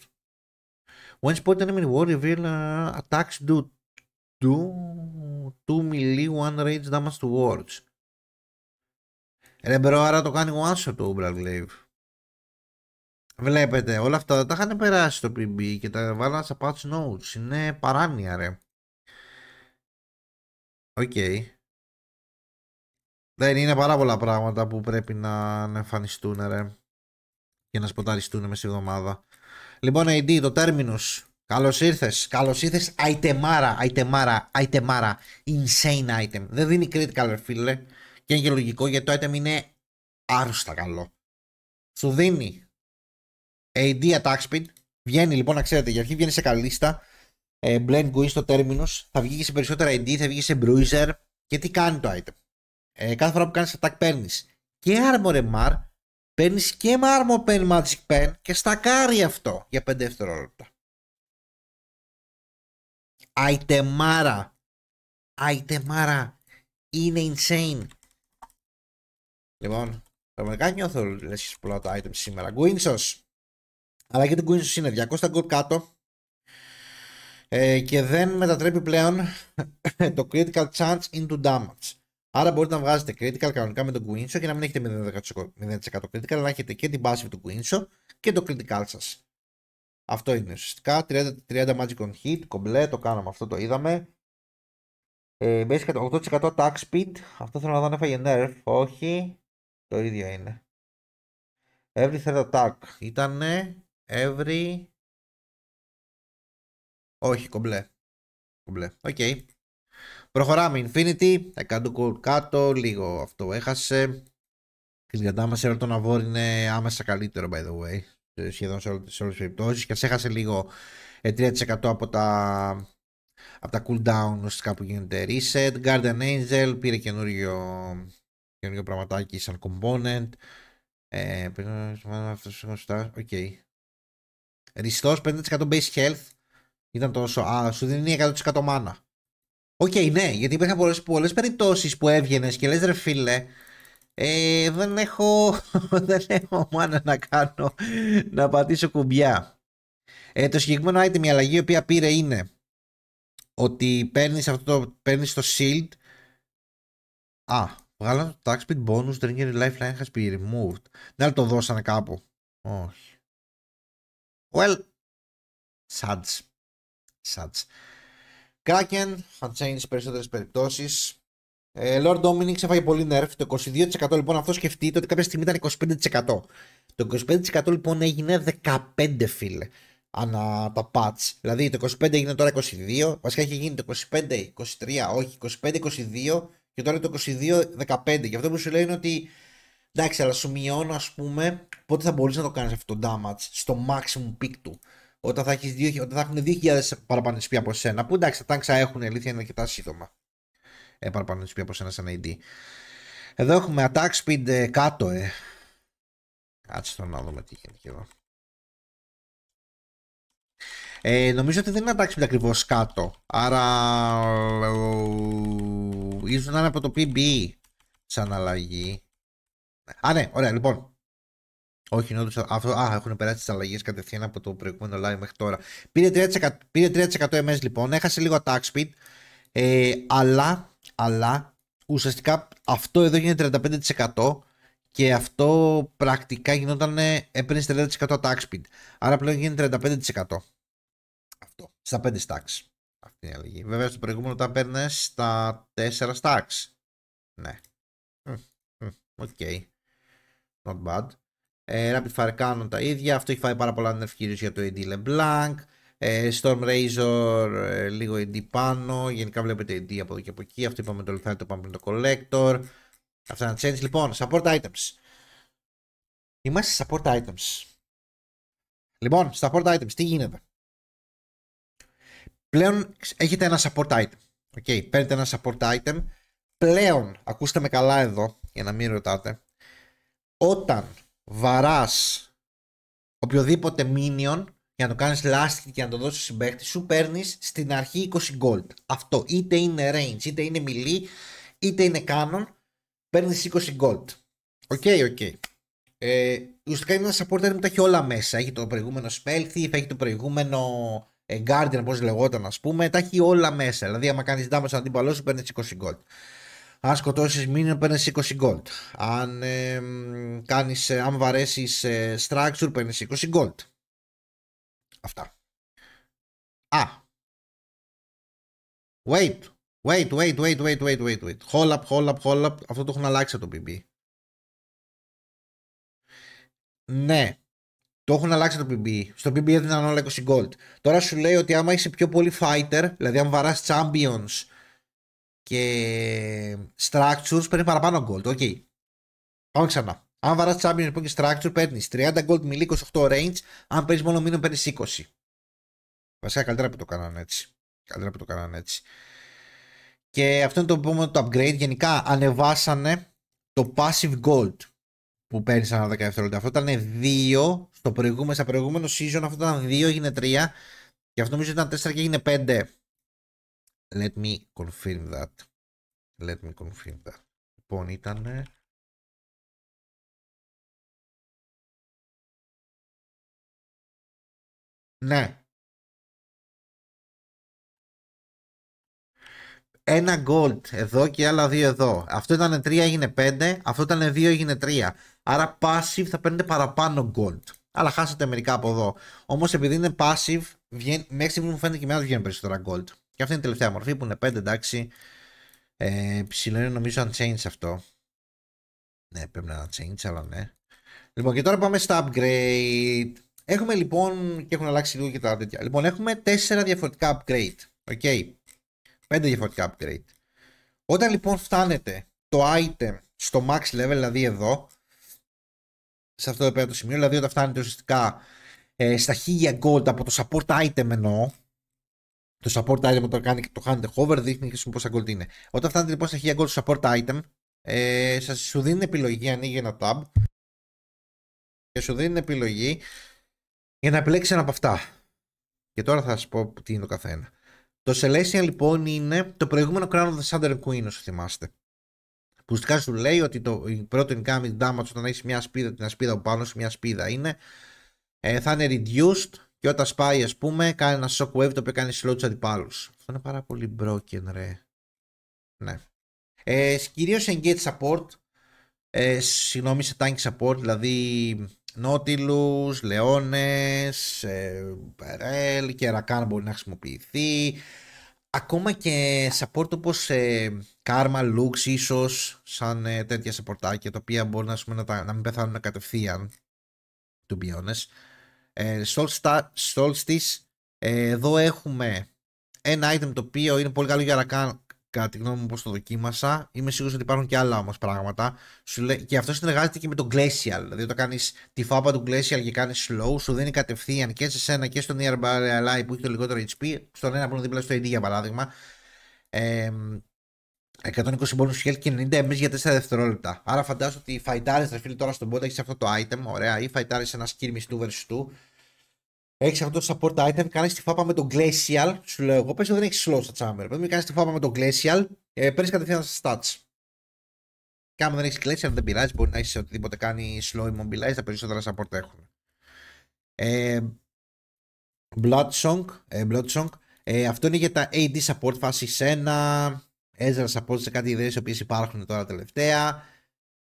When spot enemy war reveal uh, attacks do 2 melee 1 range damage to world. Ρε μπρο, άρα το κάνει one shot το Ubra Glaive. Βλέπετε, όλα αυτά τα είχαν περάσει το PB και τα βάλανε σε patch notes. Είναι παράνοια ρε. Οκ. Δεν είναι πάρα πολλά πράγματα που πρέπει να, εμφανιστούν ρε και να σποταριστούν μέσα εβδομάδα. Λοιπόν, AD, το Terminus. Καλώς ήρθες. Καλώς ήρθες. Αιτεμάρα, αιτεμάρα, αιτεμάρα. Insane item. Δεν δίνει critical, ρε φίλε. Και είναι και λογικό γιατί το item είναι άρρωστα καλό. Σου δίνει AD attack speed. Βγαίνει λοιπόν, να ξέρετε, για αρχή βγαίνει σε καλή ε, Blend GUI στο Terminus, θα βγει σε περισσότερα ID, θα βγει σε Bruiser και τι κάνει το item. Ε, κάθε φορά που κάνεις attack παίρνεις και Armor MR, παίρνεις και Armor Pen Magic Pen και στακάρει αυτό για 5 δευτερόλεπτα. Αιτεμάρα. Αιτεμάρα. Είναι insane. Λοιπόν, πραγματικά νιώθω λες πολλά το item σήμερα. Γκουίνσος. Αλλά και το Γκουίνσος είναι 200 gold κάτω ε, και δεν μετατρέπει πλέον το critical chance into damage. Άρα μπορείτε να βγάζετε critical κανονικά με τον Quincho και να μην έχετε 0%, 0% critical, αλλά να έχετε και την passive του Quincho και το critical σας. Αυτό είναι ουσιαστικά. 30, 30 magic on hit, κομπλέ, το κάναμε αυτό, το είδαμε. Ε, basic 8% attack speed, αυτό θέλω να δω αν έφαγε nerf, όχι, το ίδιο είναι. Every third attack ήταν every όχι, κομπλέ. Κομπλέ. Οκ. Okay. Προχωράμε. Infinity. 100 gold κάτω. Λίγο αυτό έχασε. Και κατά μα τον Αβόρ είναι άμεσα καλύτερο, by the way. Σχεδόν σε όλες τις περιπτώσεις. Και έχασε λίγο 3% ε, από τα από τα cooldown ουσιαστικά που γίνεται reset. Garden Angel πήρε καινούριο, καινούριο πραγματάκι σαν component. Ε, Οκ. Okay. 5% base health. Ήταν τόσο. Α, σου δίνει 100% μάνα. Οκ, okay, ναι, γιατί υπήρχαν πολλές πολλές περιπτώσεις που έβγαινες και λες ρε φίλε, ε, δεν έχω, δεν έχω μάνα να κάνω, να πατήσω κουμπιά. Ε, το συγκεκριμένο item η αλλαγή η οποία πήρε είναι ότι παίρνεις αυτό το, το shield Α, βγάλαν το tax speed bonus δεν your lifeline has been removed Δεν το δώσανε κάπου Όχι Well, suds Κράκεν, Kraken, θα change περισσότερες περιπτώσεις. Ε, Lord Dominic έφαγε πολύ nerf. Το 22% λοιπόν αυτό σκεφτείτε ότι κάποια στιγμή ήταν 25%. Το 25% λοιπόν έγινε 15 φίλε ανά τα patch. Δηλαδή το 25 έγινε τώρα 22, βασικά είχε γίνει το 25, 23, όχι, 25, 22 και τώρα το 22, 15. Και αυτό που σου λέει είναι ότι εντάξει, αλλά σου μειώνω ας πούμε πότε θα μπορείς να το κάνεις αυτό το damage στο maximum peak του όταν θα, έχεις δύο, όταν θα έχουν 2.000 παραπάνω από σένα. Που εντάξει, τα τάξα έχουν αλήθεια είναι αρκετά σύντομα. Ε, παραπάνω σπίτια από σένα σαν ID Εδώ έχουμε attack speed ε, κάτω, ε. Κάτσε το να δούμε τι γίνεται και εδώ. Ε, νομίζω ότι δεν είναι attack speed ακριβώς κάτω. Άρα. Ε, ίσως να είναι από το PB σαν αλλαγή. Α, ναι, ωραία, λοιπόν. Όχι, αυτό. Α, έχουν περάσει τις αλλαγές κατευθείαν από το προηγούμενο live μέχρι τώρα. Πήρε 3%, πήρε 3% MS λοιπόν, έχασε λίγο attack speed. Ε, αλλά, αλλά ουσιαστικά αυτό εδώ γίνεται 35% και αυτό πρακτικά γινόταν ε, έπαιρνε 30% tax speed. Άρα πλέον γίνεται 35%. Αυτό. Στα 5 stacks. Αυτή είναι η αλλαγή. Βέβαια στο προηγούμενο τα παίρνες στα 4 stacks. Ναι. Hm, hm, hm. Οκ. okay. Not bad ε, Rapid Fire τα ίδια. Αυτό έχει φάει πάρα πολλά κυρίως για το AD LeBlanc. Ε, Storm Razor, ε, λίγο AD πάνω. Γενικά βλέπετε AD από εδώ και από εκεί. Αυτό είπαμε το Lethal, το πάμε το Collector. Αυτά είναι change. Λοιπόν, support items. Είμαστε support items. Λοιπόν, support items, τι γίνεται. Πλέον έχετε ένα support item. Okay, παίρνετε ένα support item. Πλέον, ακούστε με καλά εδώ, για να μην ρωτάτε, όταν βαράς οποιοδήποτε minion για να το κάνεις last και να το δώσεις στον σου παίρνεις στην αρχή 20 gold. Αυτό είτε είναι range, είτε είναι melee, είτε είναι canon παίρνεις 20 gold. Οκ, okay, οκ. Ε, ουσιαστικά είναι ένα supporter που τα έχει όλα μέσα. Έχει το προηγούμενο spell thief, έχει το προηγούμενο ε, guardian, όπω λεγόταν, ας πούμε. Τα έχει όλα μέσα. Δηλαδή, άμα κάνεις damage στον αντίπαλό σου, παίρνεις 20 gold. Αν σκοτώσεις μήνυμα, παίρνει 20 gold. Αν, ε, ε, αν βαρέσεις ε, structure, παίρνεις 20 gold. Αυτά. Α. Wait. Wait, wait, wait, wait, wait, wait, wait. Hold up, hold up, hold up. Αυτό το έχουν αλλάξει το BB. Ναι. Το έχουν αλλάξει το BB. Στο BB έδιναν όλα 20 gold. Τώρα σου λέει ότι άμα είσαι πιο πολύ fighter, δηλαδή αν βαράς champions και structures παίρνει παραπάνω gold. Οκ. Okay. Πάμε ξανά. Αν βαράς champion λοιπόν και structure παίρνεις 30 gold με 28 range. Αν παίρνεις μόνο μήνυμα παίρνεις 20. Βασικά καλύτερα που το κάνανε έτσι. Καλύτερα που το κάνανε έτσι. Και αυτό είναι το επόμενο το upgrade. Γενικά ανεβάσανε το passive gold που παίρνεις ανά 10 δευτερόλεπτα. Αυτό ήταν 2 στο προηγούμενο, προηγούμενο season. Αυτό ήταν 2, έγινε 3. Και αυτό νομίζω ήταν 4 και έγινε 5. Let me confirm that. Let me confirm that. Λοιπόν, ήταν... Ναι. Ένα gold εδώ και άλλα δύο εδώ. Αυτό ήταν 3 έγινε 5, αυτό ήταν 2 έγινε 3. Άρα passive θα παίρνετε παραπάνω gold. Αλλά χάσατε μερικά από εδώ. Όμως επειδή είναι passive, βγαίνει, μέχρι στιγμή μου φαίνεται και εμένα βγαίνουν περισσότερα gold. Και αυτή είναι η τελευταία μορφή που είναι 5, εντάξει. Ε, ψηλό είναι νομίζω unchanged αυτό. Ναι, πρέπει να είναι unchanged, αλλά ναι. Λοιπόν, και τώρα πάμε στα upgrade. Έχουμε λοιπόν, και έχουν αλλάξει λίγο και τα τέτοια. Λοιπόν, έχουμε 4 διαφορετικά upgrade. Οκ. Okay. 5 διαφορετικά upgrade. Όταν λοιπόν φτάνετε το item στο max level, δηλαδή εδώ, σε αυτό το πέρα το σημείο, δηλαδή όταν φτάνετε ουσιαστικά ε, στα 1000 gold από το support item εννοώ, το support item όταν κάνει το hand hover δείχνει και σου πόσα gold είναι. Όταν φτάνετε λοιπόν στα 1000 gold support item, ε, σας σου δίνει επιλογή, ανοίγει ένα tab και σου δίνει επιλογή για να επιλέξεις ένα από αυτά. Και τώρα θα σας πω τι είναι το καθένα. Το celestial λοιπόν είναι το προηγούμενο Crown of the Thunder Queen όσο θυμάστε. Που ουσιαστικά σου λέει ότι το πρώτο incoming damage όταν έχεις μια σπίδα, την ασπίδα που πάνω σε μια σπίδα είναι ε, θα είναι reduced και όταν σπάει, ας πούμε, κάνει ένα shockwave το οποίο κάνει σιλό του αντιπάλου. Αυτό είναι πάρα πολύ broken, ρε. Ναι. Ε, Κυρίως engage support. Ε, συγγνώμη, σε tank support, δηλαδή Nautilus, Leones, ε, και ρακάν μπορεί να χρησιμοποιηθεί. Ακόμα και support όπως ε, Karma, Lux ίσως, σαν ε, τέτοια supportάκια τα οποία μπορεί να, να, να μην πεθάνουν κατευθείαν, to be honest ε, Solstice. Ε, εδώ έχουμε ένα item το οποίο είναι πολύ καλό για να κατά τη γνώμη μου πως το δοκίμασα. Είμαι σίγουρος ότι υπάρχουν και άλλα όμως πράγματα. Και αυτό συνεργάζεται και με τον Glacial. Δηλαδή όταν κάνεις τη φάπα του Glacial και κάνεις slow, σου δίνει κατευθείαν και σε σένα και στον Nearby Ally που έχει το λιγότερο HP, στον ένα που είναι δίπλα στο AD για παράδειγμα. Ε, 120 bonus shell και 90 εμείς για 4 δευτερόλεπτα. Άρα φαντάζομαι ότι φαϊτάρεις θα φίλε τώρα στον πόντα έχεις αυτό το item, ωραία, ή φαϊτάρεις ένα skirmish του versus του. Έχεις αυτό το support item, κάνεις τη φάπα με τον glacial, σου λέω εγώ, πες δεν έχεις slow στα chamber, πρέπει να κάνεις τη φάπα με τον glacial, ε, παίρνεις κατευθείαν στα stats. Και άμα δεν έχεις glacial δεν πειράζει, μπορεί να έχεις οτιδήποτε κάνει slow immobilize, τα περισσότερα support έχουν. Ε, Bloodsong. ε, Bloodsong. Ε, αυτό είναι για τα AD support φάση 1, έζερα από σε κάτι ιδέες οι οποίες υπάρχουν τώρα τελευταία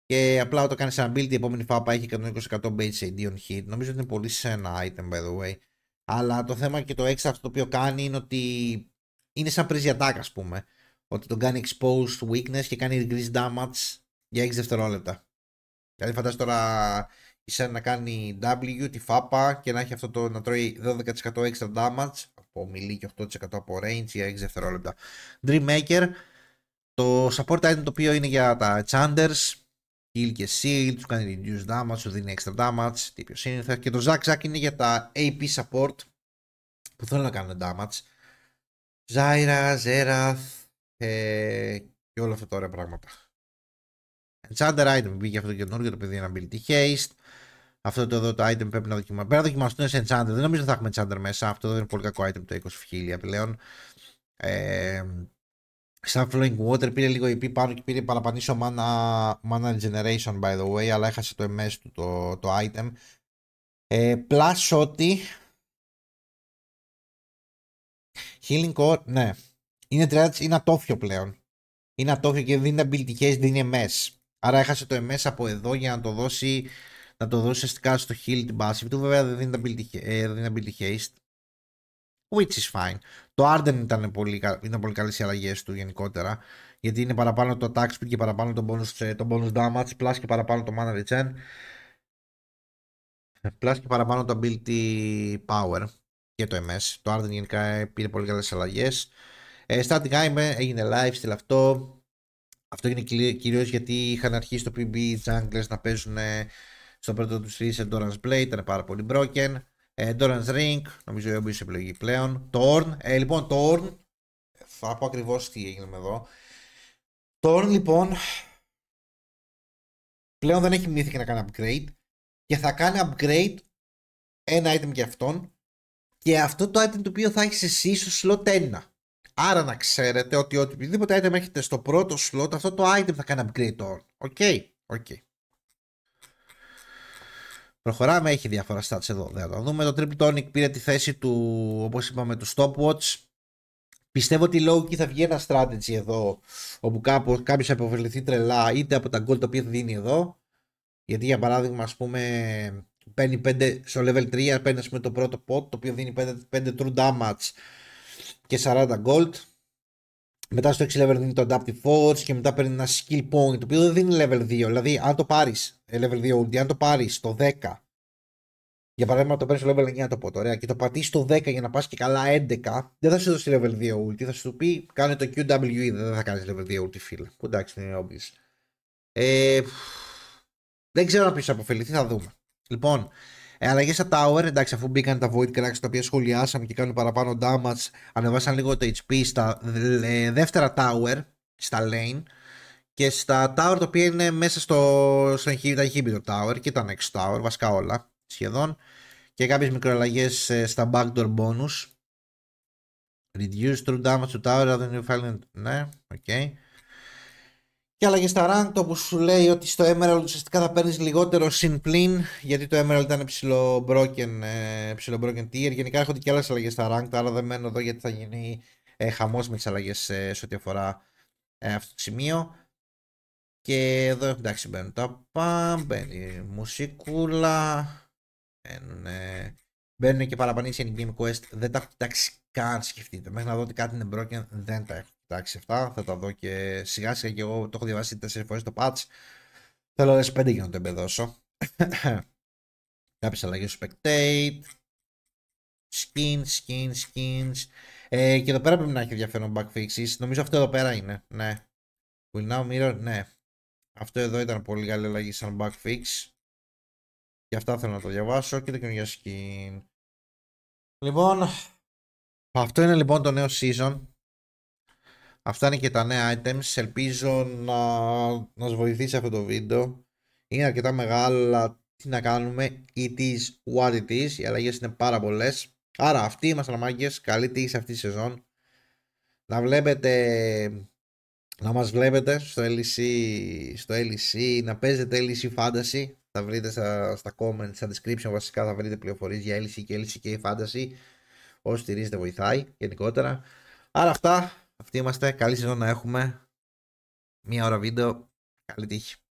και απλά όταν κάνεις ένα build η επόμενη φάπα έχει 120% base AD on hit νομίζω ότι είναι πολύ σε ένα item by the way αλλά το θέμα και το έξτρα αυτό το οποίο κάνει είναι ότι είναι σαν πρίζι attack ας πούμε ότι τον κάνει exposed weakness και κάνει increased damage για 6 δευτερόλεπτα δηλαδή φαντάζομαι τώρα η είσαι να κάνει W τη φάπα και να έχει αυτό το να τρώει 12% extra damage από μιλή και 8% από range για 6 δευτερόλεπτα Dreammaker το support item το οποίο είναι για τα Chanders, heal και seal, τους κάνει reduce damage, σου δίνει extra damage, τύπιο σύνθε. Και το Zack Zack είναι για τα AP support που θέλουν να κάνουν damage. Zyra, Zerath ε, και όλα αυτά τα ωραία πράγματα. Enchanter item βγήκε αυτό το καινούργιο το παιδί είναι ability haste. Αυτό το εδώ το item πρέπει να δοκιμάσουμε. Πρέπει να δοκιμαστούν σε enchanter. Δεν νομίζω ότι θα έχουμε enchanter μέσα. Αυτό εδώ είναι πολύ κακό item το 20 χίλια πλέον. Ε, Σαν Flowing Water πήρε λίγο EP πάνω και πήρε παραπανήσω Mana, Mana Generation by the way αλλά έχασε το MS του το, το item ε, Plus ότι Healing Core, ναι είναι, 30, είναι ατόφιο πλέον είναι ατόφιο και δίνει abilities, δίνει MS άρα έχασε το MS από εδώ για να το δώσει να το δώσει αστικά στο heal την passive του βέβαια δεν δίνει ability, ε, δίνει ability haste which is fine. Το Arden ήταν πολύ, ήταν πολύ καλές οι αλλαγές του γενικότερα, γιατί είναι παραπάνω το attack speed και παραπάνω το bonus, ε, το bonus damage, plus και παραπάνω το mana regen, plus και παραπάνω το ability power και το MS. Το Arden γενικά ε, πήρε πολύ καλές αλλαγές. Ε, static ε, έγινε live, στείλ αυτό. Αυτό έγινε κυρίως γιατί είχαν αρχίσει το PB οι junglers να παίζουν στο πρώτο τους series Endurance Blade, ήταν πάρα πολύ broken. Doran's Ring, νομίζω η επιλογή πλέον. Το Orn, ε, λοιπόν, το θα πω ακριβώς τι έγινε με εδώ. Το λοιπόν, πλέον δεν έχει μνήθηκε να κάνει upgrade και θα κάνει upgrade ένα item και αυτόν και αυτό το item το οποίο θα έχεις εσύ στο slot 1. Άρα να ξέρετε ότι οτιδήποτε item έχετε στο πρώτο slot, αυτό το item θα κάνει upgrade τώρα. Οκ, οκ. Προχωράμε, έχει διάφορα stats εδώ, δεν θα το δούμε. Το Triple Tonic πήρε τη θέση του, όπως είπαμε, του Stopwatch. Πιστεύω ότι λόγω εκεί θα βγει ένα strategy εδώ, όπου κάποιος θα υποφεληθεί τρελά είτε από τα gold τα οποία δίνει εδώ. Γιατί για παράδειγμα, ας πούμε, παίρνει 5 στο level 3, παίρνει ας πούμε, το πρώτο pot, το οποίο δίνει 5, 5 true damage και 40 gold μετά στο 6 level δίνει το Adaptive Force και μετά παίρνει ένα skill point το οποίο δεν δίνει level 2. Δηλαδή, αν το πάρεις ε, level 2 ulti, αν το πάρεις το 10, για παράδειγμα το παίρνεις level 9 να το πω τώρα, και το πατήσεις το 10 για να πας και καλά 11, δεν θα σου δώσει level 2 ulti, θα σου πει κάνε το QWE, δεν θα κάνεις level 2 ulti φίλε. Που εντάξει, είναι obvious. Ε, δεν ξέρω να πεις τι θα δούμε. Λοιπόν, ε, αλλαγέ στα tower, εντάξει, αφού μπήκαν τα void cracks τα οποία σχολιάσαμε και κάνουν παραπάνω damage, ανεβάσαν λίγο το HP στα δεύτερα tower, στα lane και στα tower τα οποία είναι μέσα στο, στο inhibitor tower και τα next tower, βασικά όλα σχεδόν και κάποιες μικροαλλαγές ε, στα backdoor bonus Reduce true damage to tower αν δεν Ναι, οκ. Okay. Και αλλαγή στα rank, το που σου λέει ότι στο Emerald ουσιαστικά θα παίρνεις λιγότερο συν πλήν, γιατί το Emerald ήταν ψηλό broken, broken tier. Γενικά έρχονται και άλλες αλλαγές στα rank, άλλα δεν μένω εδώ γιατί θα γίνει ε, χαμός με τις αλλαγές ε, σε ό,τι αφορά ε, αυτό το σημείο. Και εδώ εντάξει μπαίνουν τα παμ, μπαίνει μουσικούλα, μπαίνουν, ε, και παραπανήσει in game quest. Δεν τα έχω κοιτάξει καν σκεφτείτε. Μέχρι να δω ότι κάτι είναι broken δεν τα έχω Εντάξει, αυτά θα τα δω και σιγά σιγά και εγώ το έχω διαβάσει 4 φορές το patch. Θέλω να 5 για να το εμπεδώσω. Κάποιες αλλαγές στο spectate. Skins, skins, skins. Ε, και εδώ πέρα πρέπει να έχει ενδιαφέρον backfixes. Νομίζω αυτό εδώ πέρα είναι. Ναι. Will now mirror, ναι. Αυτό εδώ ήταν πολύ καλή αλλαγή σαν backfix. Και αυτά θέλω να το διαβάσω και το καινούργιο skin. Λοιπόν, αυτό είναι λοιπόν το νέο season Αυτά είναι και τα νέα items. Ελπίζω να, να βοηθήσει αυτό το βίντεο. Είναι αρκετά μεγάλα. Τι να κάνουμε. It is what it is. Οι αλλαγές είναι πάρα πολλές. Άρα αυτοί είμαστε μάγκες. Καλή τύχη σε αυτή τη σεζόν. Να βλέπετε... Να μας βλέπετε στο LEC, στο LEC, να παίζετε LEC Fantasy, θα βρείτε στα, comments, στα description βασικά θα βρείτε πληροφορίες για e και LEC και Fantasy. Όσοι στηρίζετε βοηθάει γενικότερα. Άρα αυτά αυτοί είμαστε. Καλή σεζόν να έχουμε. Μία ώρα βίντεο. Καλή τύχη.